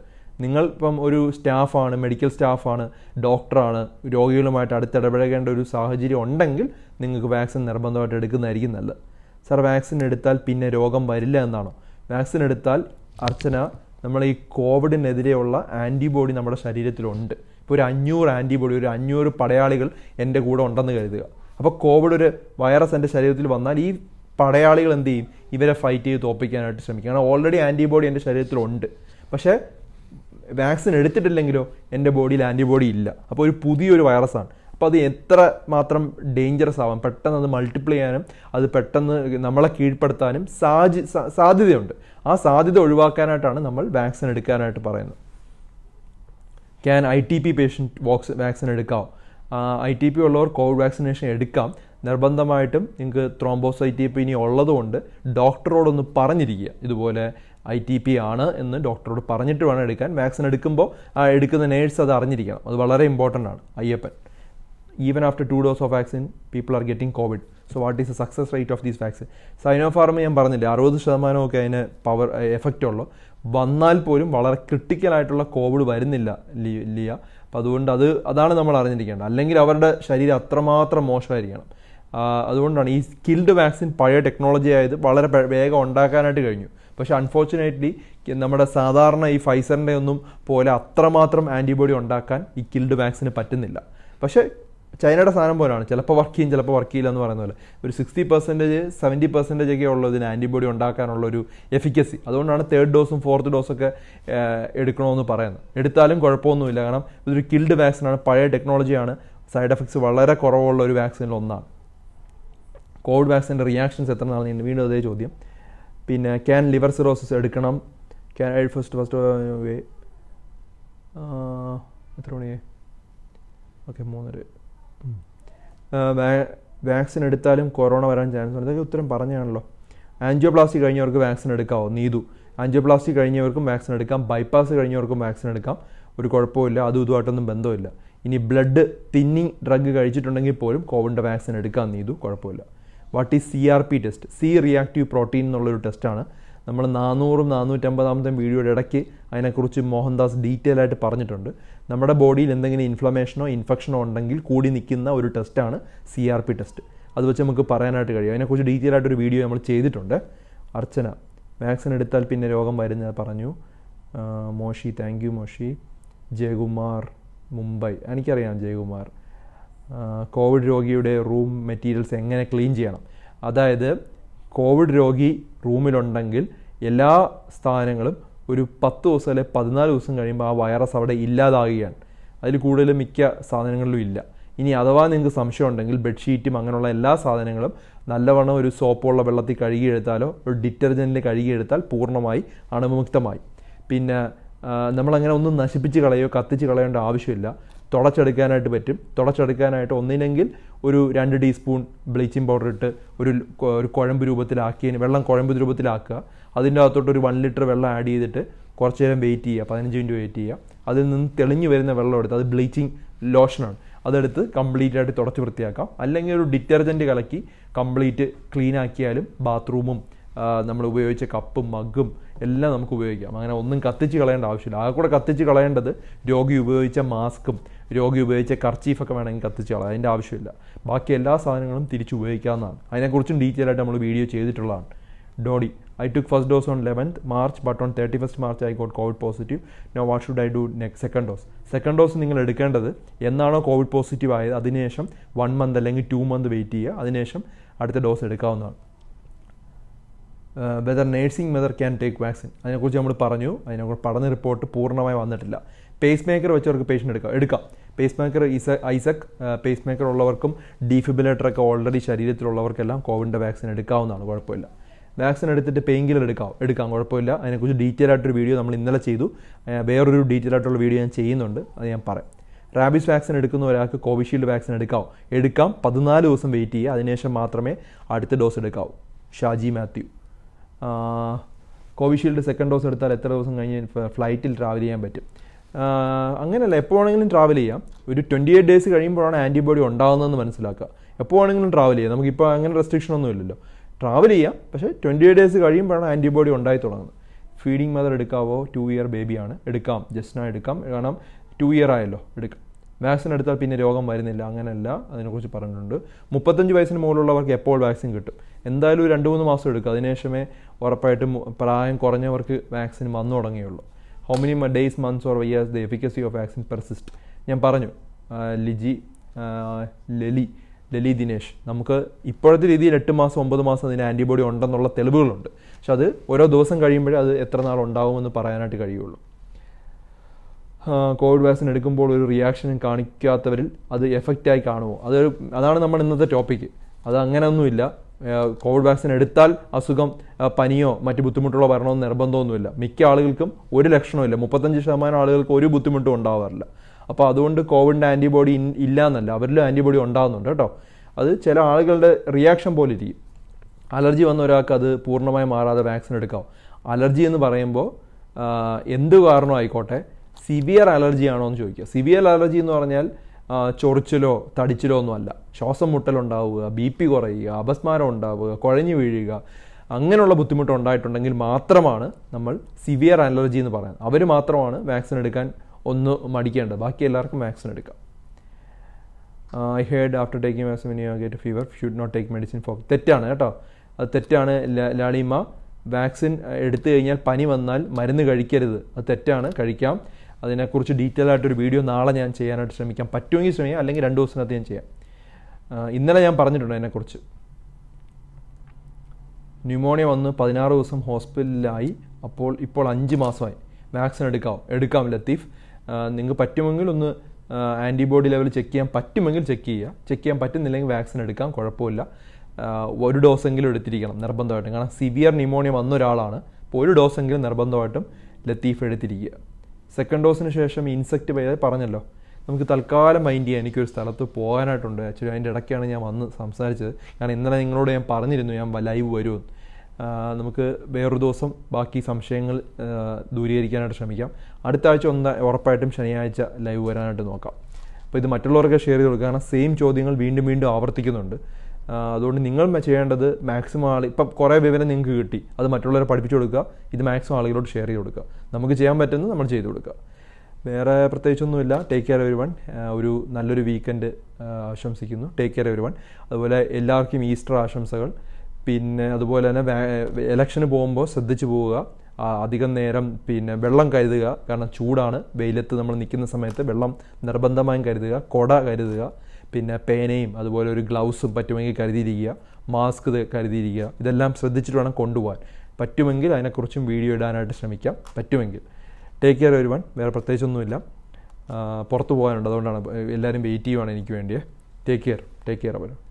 നിങ്ങൾ ഇപ്പം ഒരു സ്റ്റാഫാണ് മെഡിക്കൽ സ്റ്റാഫാണ് ഡോക്ടറാണ് രോഗികളുമായിട്ട് അടുത്തിടപഴകേണ്ട ഒരു സാഹചര്യം ഉണ്ടെങ്കിൽ നിങ്ങൾക്ക് വാക്സിൻ നിർബന്ധമായിട്ട് എടുക്കുന്നതായിരിക്കും നല്ലത് സാർ വാക്സിൻ എടുത്താൽ പിന്നെ രോഗം വരില്ല എന്നാണോ വാക്സിൻ എടുത്താൽ അർച്ചന നമ്മൾ ഈ കോവിഡിനെതിരെയുള്ള ആൻറ്റിബോഡി നമ്മുടെ ശരീരത്തിലുണ്ട് ഇപ്പോൾ ഒരു അഞ്ഞൂറ് ആൻറ്റിബോഡി ഒരു അഞ്ഞൂറ് പടയാളികൾ എൻ്റെ കൂടെ ഉണ്ടെന്ന് കരുതുക അപ്പോൾ കോവിഡ് ഒരു വൈറസ് എൻ്റെ ശരീരത്തിൽ വന്നാൽ ഈ പടയാളികൾ എന്ത് ചെയ്യും ഇവരെ ഫൈറ്റ് ചെയ്ത് തോപ്പിക്കാനായിട്ട് ശ്രമിക്കും കാരണം ഓൾറെഡി ആൻറ്റിബോഡി എൻ്റെ ശരീരത്തിലുണ്ട് പക്ഷേ വാക്സിൻ എടുത്തിട്ടില്ലെങ്കിലോ എൻ്റെ ബോഡിയിൽ ആൻറ്റിബോഡി ഇല്ല അപ്പോൾ ഒരു പുതിയൊരു വൈറസാണ് അപ്പോൾ അത് എത്ര മാത്രം ഡേഞ്ചറസ് ആവാം പെട്ടെന്ന് അത് മൾട്ടിപ്ലൈ ചെയ്യാനും അത് പെട്ടെന്ന് നമ്മളെ കീഴ്പ്പെടുത്താനും സാധ്യ സാധ്യതയുണ്ട് ആ സാധ്യത ഒഴിവാക്കാനായിട്ടാണ് നമ്മൾ വാക്സിൻ എടുക്കാനായിട്ട് പറയുന്നത് can I T P patient vax vaccine എടുക്കാം ഐ ടി പി ഉള്ളവർ കോവിഡ് വാക്സിനേഷൻ എടുക്കാം നിർബന്ധമായിട്ടും നിങ്ങൾക്ക് ഇനി ഉള്ളതുകൊണ്ട് ഡോക്ടറോടൊന്ന് പറഞ്ഞിരിക്കുക ഇതുപോലെ ഐ ടി പി ആണ് എന്ന് ഡോക്ടറോട് പറഞ്ഞിട്ട് വേണം എടുക്കാൻ വാക്സിൻ എടുക്കുമ്പോൾ ആ എടുക്കുന്ന നേഴ്സ് അത് അറിഞ്ഞിരിക്കണം അത് വളരെ ഇമ്പോർട്ടൻ്റ് ആണ് Ayyappan even after two dose of vaccine, people are getting COVID. So what is the success rate of these vaccine Sinopharm ഞാൻ പറഞ്ഞില്ല അറുപത് ശതമാനമൊക്കെ അതിന് പവർ എഫക്റ്റ് ഉള്ളു വന്നാൽ പോലും വളരെ ക്രിട്ടിക്കലായിട്ടുള്ള കോവിഡ് വരുന്നില്ല ലിയ അപ്പോൾ അതുകൊണ്ട് അത് അതാണ് നമ്മൾ അറിഞ്ഞിരിക്കേണ്ടത് അല്ലെങ്കിൽ അവരുടെ ശരീരം അത്രമാത്രം മോശമായിരിക്കണം അതുകൊണ്ടാണ് ഈ സ്കിൽഡ് വാക്സിൻ പഴയ ടെക്നോളജി ആയത് വളരെ വേഗം ഉണ്ടാക്കാനായിട്ട് കഴിഞ്ഞു പക്ഷെ അൺഫോർച്ചുനേറ്റ്ലി നമ്മുടെ സാധാരണ ഈ ഫൈസറിൻ്റെ ഒന്നും പോലെ അത്രമാത്രം ആൻറ്റിബോഡി ഉണ്ടാക്കാൻ ഈ കിൽഡ് വാക്സിന് പറ്റുന്നില്ല പക്ഷേ ചൈനയുടെ സാധനം പോലാണ് ചിലപ്പോൾ വർക്ക് ചെയ്യും ചിലപ്പോൾ വർക്ക് ചെയ്യില്ല എന്ന് പറയുന്ന പോലെ ഒരു സിക്സ്റ്റി പെർസെൻറ്റേജ് സെവൻറ്റി പെർസെൻറ്റേജ് ഒക്കെ ഉള്ളതിന് ആൻറ്റിബോഡി ഉണ്ടാക്കാനുള്ള ഒരു എഫിക്കസി അതുകൊണ്ടാണ് തേർഡ് ഡോസും ഫോർത്ത് ഡോസൊക്കെ എടുക്കണമെന്ന് പറയുന്നത് എടുത്താലും കുഴപ്പമൊന്നുമില്ല കാരണം ഇതൊരു കിൽഡ് വാക്സിനാണ് പഴയ ടെക്നോളജിയാണ് സൈഡ് എഫക്ട്സ് വളരെ കുറവുള്ള ഒരു വാക്സിനിൽ ഒന്നാണ് കോവിഡ് വാക്സിൻ്റെ റിയാക്ഷൻസ് എത്ര നാളെന്ന് വീണ്ടും അതേ ചോദ്യം പിന്നെ ക്യാൻ ലിവർ സിറോസിസ് എടുക്കണം ക്യാൻ ഐ ഫസ്റ്റ് ഫസ്റ്റ് എത്ര മണിയെ ഓക്കെ മൂന്നര വാക്സിൻ എടുത്താലും കൊറോണ വരാൻ ചാൻസ് ഉണ്ട് അതൊക്കെ ഉത്തരം പറഞ്ഞാണല്ലോ ആൻജിയോപ്ലാസ്റ്റി കഴിഞ്ഞവർക്ക് വാക്സിൻ എടുക്കാമോ നീതു ആൻജിയോപ്ലാസ്റ്റി കഴിഞ്ഞവർക്കും വാക്സിൻ എടുക്കാം ബൈപ്പാസ് കഴിഞ്ഞവർക്കും വാക്സിൻ എടുക്കാം ഒരു കുഴപ്പമില്ല അതും ഇതുമായിട്ടൊന്നും ബന്ധമില്ല ഇനി ബ്ലഡ് തിന്നിങ് ഡ്രഗ് കഴിച്ചിട്ടുണ്ടെങ്കിൽ പോലും കോവിഡിൻ്റെ വാക്സിൻ എടുക്കാം നീതു കുഴപ്പമില്ല what is C R P test C reactive protein എന്നുള്ളൊരു ടെസ്റ്റാണ് നമ്മൾ നാനൂറും നാനൂറ്റമ്പതാമത്തെ വീഡിയോയുടെ ഇടയ്ക്ക് അതിനെക്കുറിച്ച് മോഹൻദാസ് ഡീറ്റെയിൽ ആയിട്ട് പറഞ്ഞിട്ടുണ്ട് നമ്മുടെ ബോഡിയിൽ എന്തെങ്കിലും ഇൻഫ്ലമേഷനോ ഇൻഫെക്ഷനോ ഉണ്ടെങ്കിൽ കൂടി നിൽക്കുന്ന ഒരു ടെസ്റ്റാണ് സി ആർ പി ടെസ്റ്റ് അത് വെച്ച് നമുക്ക് പറയാനായിട്ട് കഴിയും അതിനെക്കുറിച്ച് ഡീറ്റെയിൽ ആയിട്ടൊരു വീഡിയോ നമ്മൾ ചെയ്തിട്ടുണ്ട് അർച്ചന വാക്സിൻ എടുത്താൽ പിന്നെ രോഗം വരുന്ന പറഞ്ഞു മോഷി താങ്ക് യു മോഷി ജയകുമാർ മുംബൈ എനിക്കറിയാം ജയകുമാർ കോവിഡ് രോഗിയുടെ റൂം മെറ്റീരിയൽസ് എങ്ങനെ ക്ലീൻ ചെയ്യണം അതായത് കോവിഡ് രോഗി റൂമിലുണ്ടെങ്കിൽ എല്ലാ സ്ഥാനങ്ങളും ഒരു പത്ത് ദിവസം അല്ലെങ്കിൽ പതിനാല് ദിവസം കഴിയുമ്പോൾ ആ വൈറസ് അവിടെ ഇല്ലാതാകുകയാണ് അതിൽ കൂടുതൽ മിക്ക സാധനങ്ങളിലും ഇല്ല ഇനി അഥവാ നിങ്ങൾക്ക് സംശയം ഉണ്ടെങ്കിൽ ബെഡ്ഷീറ്റും അങ്ങനെയുള്ള എല്ലാ സാധനങ്ങളും നല്ലവണ്ണം ഒരു സോപ്പുള്ള വെള്ളത്തിൽ കഴുകിയെടുത്താലോ ഒരു ഡിറ്റർജൻറ്റിൽ കഴുകിയെടുത്താൽ പൂർണ്ണമായി അണുമുക്തമായി പിന്നെ നമ്മളങ്ങനെ ഒന്നും നശിപ്പിച്ച് കളയോ കത്തിച്ച് കളയേണ്ട ആവശ്യമില്ല തുടച്ചെടുക്കാനായിട്ട് പറ്റും തുടച്ചെടുക്കാനായിട്ട് ഒന്നിനെങ്കിൽ ഒരു രണ്ട് ടീസ്പൂൺ ബ്ലീച്ചിങ് പൗഡർ ഇട്ട് ഒരു ഒരു കുഴമ്പ് രൂപത്തിലാക്കിയതിന് വെള്ളം കുഴമ്പ് രൂപത്തിലാക്കുക അതിൻ്റെ അകത്തോട്ട് ഒരു വൺ ലിറ്റർ വെള്ളം ആഡ് ചെയ്തിട്ട് കുറച്ച് നേരം വെയിറ്റ് ചെയ്യുക പതിനഞ്ച് മിനിറ്റ് വെയിറ്റ് ചെയ്യുക അതിൽ നിന്ന് തെളിഞ്ഞു വരുന്ന വെള്ളം എടുത്ത് അത് ബ്ലീച്ചിങ് ലോഷനാണ് അതെടുത്ത് കംപ്ലീറ്റ് ആയിട്ട് തുടച്ച് വൃത്തിയാക്കാം അല്ലെങ്കിൽ ഒരു ഡിറ്റർജൻറ്റ് കലക്കി കംപ്ലീറ്റ് ക്ലീൻ ആക്കിയാലും ബാത്റൂമും നമ്മൾ ഉപയോഗിച്ച കപ്പും മഗ്ഗും എല്ലാം നമുക്ക് ഉപയോഗിക്കാം അങ്ങനെ ഒന്നും കത്തിച്ച് കളയേണ്ട ആവശ്യമില്ല ആകെ കൂടെ കത്തിച്ച് കളയേണ്ടത് രോഗി ഉപയോഗിച്ച മാസ്കും രോഗി ഉപയോഗിച്ച കർച്ചീഫൊക്കെ വേണമെങ്കിൽ കത്തിച്ച് കളയാം അതിൻ്റെ ആവശ്യമില്ല ബാക്കി എല്ലാ സാധനങ്ങളും തിരിച്ച് ഉപയോഗിക്കാവുന്നതാണ് അതിനെക്കുറിച്ചും ഡീറ്റെയിൽ ആയിട്ട് നമ്മൾ വീഡിയോ ചെയ്തിട്ടുള്ളതാണ് ഡോഡി I took first dose on eleventh March but on thirty first March I got COVID positive no what should I do next second dose second dose നിങ്ങൾ എടുക്കേണ്ടത് എന്നാണോ കോവിഡ് പോസിറ്റീവ് ആയത് അതിനുശേഷം വൺ മന്ത് അല്ലെങ്കിൽ two month wait ചെയ്യുക അതിനുശേഷം അടുത്ത dose എടുക്കാവുന്നതാണ് whether nursing mother can take vaccine അതിനെക്കുറിച്ച് നമ്മൾ പറഞ്ഞു അതിനെക്കുറിച്ച് പഠന റിപ്പോർട്ട് പൂർണ്ണമായി വന്നിട്ടില്ല പേസ് മേക്കർ വെച്ചവർക്ക് പേഷ്യൻ്റ് എടുക്കാം എടുക്കാം പേസ് മേക്കർ ഇസ ഐസക് പേസ് മേക്കർ ഉള്ളവർക്കും ഡീഫിബിലേറ്ററൊക്കെ ഓൾറെഡി ശരീരത്തിലുള്ളവർക്കെല്ലാം കോവിഡിൻ്റെ വാക്സിൻ എടുക്കാവുന്നതാണ് കുഴപ്പമില്ല വാക്സിൻ എടുത്തിട്ട് പെയിൻ കില്ലർ എടുക്കാം എടുക്കാം കുഴപ്പമില്ല അതിനെക്കുറിച്ച് ഡീറ്റെയിൽ ആയിട്ടൊരു വീഡിയോ നമ്മൾ ഇന്നലെ ചെയ്തു വേറൊരു ഡീറ്റെയിൽ ആയിട്ടുള്ള വീഡിയോ ഞാൻ ചെയ്യുന്നുണ്ട് അത് ഞാൻ പറയാം റാബിസ് വാക്സിൻ എടുക്കുന്ന ഒരാൾക്ക് കോവിഷീൽഡ് വാക്സിൻ എടുക്കാം എടുക്കാം പതിനാല് ദിവസം വെയിറ്റ് ചെയ്യുക അതിനുശേഷം മാത്രമേ അടുത്ത ഡോസ് എടുക്കാവൂ ഷാജി മാത്യു കോവിഷീൽഡ് സെക്കൻഡ് ഡോസ് എടുത്താൽ എത്ര ദിവസം കഴിഞ്ഞ് ഫ്ലൈറ്റിൽ ട്രാവൽ ചെയ്യാൻ പറ്റും അങ്ങനെയല്ല എപ്പോൾ വേണമെങ്കിലും ട്രാവൽ ചെയ്യാം ഒരു ട്വൻറ്റി എയ്റ്റ് ഡേയ്സ് കഴിയുമ്പോഴാണ് ആൻറ്റിബോഡി ഉണ്ടാകുന്നതെന്ന് മനസ്സിലാക്കുക എപ്പോൾ വേണമെങ്കിലും ട്രാവൽ ചെയ്യാം നമുക്കിപ്പോൾ അങ്ങനെ റെസ്ട്രിക്ഷൻ ഒന്നും ഇല്ലല്ലോ ട്രാവൽ ചെയ്യാം പക്ഷേ ട്വൻറ്റി എയ്റ്റ് ഡേയ്സ് കഴിയുമ്പോഴാണ് ആൻറ്റിബോഡി ഉണ്ടായി തുടങ്ങുന്നത് ഫീഡിങ് മദർ എടുക്കാവോ ടു ഇയർ ബേബിയാണ് എടുക്കാം ജസ്റ്റിന എടുക്കാം കാരണം ടു ഇയർ ആയല്ലോ എടുക്കാം വാക്സിൻ എടുത്താൽ പിന്നെ രോഗം വരുന്നില്ല അങ്ങനെയല്ല അതിനെക്കുറിച്ച് പറഞ്ഞിട്ടുണ്ട് മുപ്പത്തഞ്ച് വയസ്സിന് മുകളിലുള്ളവർക്ക് എപ്പോൾ വാക്സിൻ കിട്ടും എന്തായാലും രണ്ട് മൂന്ന് മാസം എടുക്കും അതിനുശേഷമേ ഉറപ്പായിട്ടും പ്രായം കുറഞ്ഞവർക്ക് വാക്സിൻ വന്നു തുടങ്ങിയുള്ളൂ how many days months or years the efficacy of vaccine persist ഞാൻ പറഞ്ഞു ലിജി ലലി ലലി ദിനേഷ് നമുക്ക് ഇപ്പോഴത്തെ രീതിയിൽ എട്ട് മാസം ഒമ്പത് മാസം അതിന് ആൻറ്റിബോഡി ഉണ്ടെന്നുള്ള തെളിവുകളുണ്ട് പക്ഷെ അത് ഓരോ ദിവസം കഴിയുമ്പോഴേ അത് എത്ര നാൾ ഉണ്ടാവുമെന്ന് പറയാനായിട്ട് കഴിയുള്ളൂ കോവിഡ് വാക്സിൻ എടുക്കുമ്പോൾ ഒരു റിയാക്ഷൻ കാണിക്കാത്തവരിൽ അത് എഫക്റ്റായി കാണുമോ അതൊരു അതാണ് നമ്മുടെ ഇന്നത്തെ ടോപ്പിക്ക് അത് അങ്ങനെയൊന്നുമില്ല കോവിഡ് വാക്സിൻ എടുത്താൽ അസുഖം പനിയോ മറ്റ് ബുദ്ധിമുട്ടുള്ള വരണോ നിർബന്ധമൊന്നുമില്ല മിക്ക ആളുകൾക്കും ഒരു ലക്ഷണമില്ല മുപ്പത്തഞ്ച് ശതമാനം ആളുകൾക്ക് ഒരു ബുദ്ധിമുട്ടും ഉണ്ടാവാറില്ല അപ്പോൾ അതുകൊണ്ട് കോവിഡിൻ്റെ ആൻറ്റിബോഡി ഇല്ല എന്നല്ല അവരിലും ആൻറ്റിബോഡി ഉണ്ടാകുന്നുണ്ട് കേട്ടോ അത് ചില ആളുകളുടെ റിയാക്ഷൻ പോലെ ഇരിക്കും അലർജി വന്ന ഒരാൾക്ക് അത് പൂർണ്ണമായി മാറാതെ വാക്സിൻ എടുക്കാം അലർജി എന്ന് പറയുമ്പോൾ എന്ത് കാരണമായിക്കോട്ടെ ആയിക്കോട്ടെ സിവിയർ അലർജി ആണോ എന്ന് ചോദിക്കുക സിവിയർ അലർജി എന്ന് പറഞ്ഞാൽ ചൊറിച്ചിലോ തടിച്ചിലോ ഒന്നുമല്ല ശ്വാസം മുട്ടലുണ്ടാവുക ബി പി കുറയുക അപസ്മാരം ഉണ്ടാവുക കുഴഞ്ഞു വീഴുക അങ്ങനെയുള്ള ബുദ്ധിമുട്ട് ഉണ്ടായിട്ടുണ്ടെങ്കിൽ മാത്രമാണ് നമ്മൾ സിവിയർ അലർജി എന്ന് പറയുന്നത് അവർ മാത്രമാണ് വാക്സിൻ എടുക്കാൻ ഒന്ന് മടിക്കേണ്ടത് ബാക്കി എല്ലാവർക്കും വാക്സിൻ എടുക്കാം I heard after taking vaccine when you get fever should not take medicine for തെറ്റാണ് കേട്ടോ അത് തെറ്റാണ് ലാളിമ വാക്സിൻ എടുത്തു കഴിഞ്ഞാൽ പനി വന്നാൽ മരുന്ന് കഴിക്കരുത് അത് തെറ്റാണ് കഴിക്കാം അതിനെക്കുറിച്ച് ഡീറ്റെയിൽ ആയിട്ടൊരു വീഡിയോ നാളെ ഞാൻ ചെയ്യാനായിട്ട് ശ്രമിക്കാം പറ്റുമെങ്കിൽ ശ്രമിക്കാം അല്ലെങ്കിൽ രണ്ട് ദിവസത്തിനകത്ത് ഞാൻ ചെയ്യാം ഇന്നലെ ഞാൻ പറഞ്ഞിട്ടുണ്ട് അതിനെക്കുറിച്ച് ന്യൂമോണിയ വന്ന് പതിനാറ് ദിവസം ഹോസ്പിറ്റലിലായി അപ്പോൾ ഇപ്പോൾ അഞ്ച് മാസമായി വാക്സിൻ എടുക്കാം എടുക്കാം ലത്തീഫ് നിങ്ങൾക്ക് പറ്റുമെങ്കിൽ ഒന്ന് ആൻറ്റിബോഡി ലെവൽ ചെക്ക് ചെയ്യാൻ പറ്റുമെങ്കിൽ ചെക്ക് ചെയ്യുക ചെക്ക് ചെയ്യാൻ പറ്റുന്നില്ലെങ്കിൽ വാക്സിൻ എടുക്കാം കുഴപ്പമില്ല ഒരു ഡോസെങ്കിലും എടുത്തിരിക്കണം നിർബന്ധമായിട്ടും കാരണം സിവിയർ ന്യൂമോണിയ വന്ന ഒരാളാണ് അപ്പോൾ ഒരു ഡോസെങ്കിലും നിർബന്ധമായിട്ടും ലത്തീഫ് എടുത്തിരിക്കുക സെക്കൻഡ് ഡോസിന് ശേഷം ഇൻസെക്റ്റ് പയ്യെ പറഞ്ഞല്ലോ നമുക്ക് തൽക്കാലം മൈൻഡ് ചെയ്യാം എനിക്കൊരു സ്ഥലത്ത് പോകാനായിട്ടുണ്ട് ആക്ച്വലി അതിൻ്റെ ഇടയ്ക്കാണ് ഞാൻ വന്ന് സംസാരിച്ചത് കാരണം ഇന്നലെ നിങ്ങളോട് ഞാൻ പറഞ്ഞിരുന്നു ഞാൻ ലൈവ് വരുമെന്ന് നമുക്ക് വേറൊരു ദിവസം ബാക്കി സംശയങ്ങൾ ദൂരീകരിക്കാനായിട്ട് ശ്രമിക്കാം അടുത്ത ആഴ്ച ഒന്ന് ഉറപ്പായിട്ടും ശനിയാഴ്ച ലൈവ് വരാനായിട്ട് നോക്കാം അപ്പോൾ ഇത് മറ്റുള്ളവർക്ക് ഷെയർ ചെയ്ത് കൊടുക്കുക കാരണം സെയിം ചോദ്യങ്ങൾ വീണ്ടും വീണ്ടും ആവർത്തിക്കുന്നുണ്ട് അതുകൊണ്ട് നിങ്ങൾ ചെയ്യേണ്ടത് മാക്സിമം ആൾ ഇപ്പം കുറേ വിവരം നിങ്ങൾക്ക് കിട്ടി അത് മറ്റുള്ളവരെ പഠിപ്പിച്ചു കൊടുക്കുക ഇത് മാക്സിമം ആളുകളോട് ഷെയർ ചെയ്ത് കൊടുക്കുക നമുക്ക് ചെയ്യാൻ പറ്റുന്നത് നമ്മൾ ചെയ്തു കൊടുക്കുക വേറെ പ്രത്യേകിച്ചൊന്നുമില്ല ടേക്ക് കെയർ എവരി വൺ ഒരു നല്ലൊരു വീക്കെൻഡ് ആശംസിക്കുന്നു ടേക്ക് കെയർ എവരി വൺ അതുപോലെ എല്ലാവർക്കും ഈസ്റ്റർ ആശംസകൾ പിന്നെ അതുപോലെ തന്നെ ഇലക്ഷന് പോകുമ്പോൾ ശ്രദ്ധിച്ചു പോവുക അധികം നേരം പിന്നെ വെള്ളം കരുതുക കാരണം ചൂടാണ് വെയിലത്ത് നമ്മൾ നിൽക്കുന്ന സമയത്ത് വെള്ളം നിർബന്ധമായും കരുതുക കൊട കരുതുക പിന്നെ പേനയും അതുപോലെ ഒരു ഗ്ലൗസും പറ്റുമെങ്കിൽ കരുതിയിരിക്കുക മാസ്ക് കരുതിയിരിക്കുക ഇതെല്ലാം ശ്രദ്ധിച്ചിട്ട് വേണം കൊണ്ടുപോകാൻ പറ്റുമെങ്കിൽ അതിനെക്കുറിച്ചും വീഡിയോ ഇടാനായിട്ട് ശ്രമിക്കാം പറ്റുമെങ്കിൽ ടേക്ക് കെയർ വൺ വേറെ പ്രത്യേകിച്ചൊന്നുമില്ല പുറത്തു പോകാനുണ്ട് അതുകൊണ്ടാണ് എല്ലാവരും വെയിറ്റ് ചെയ്യുവാണ് എനിക്ക് വേണ്ടിയേ ടേക്ക് കെയർ ടേക്ക് കെയർ അവരും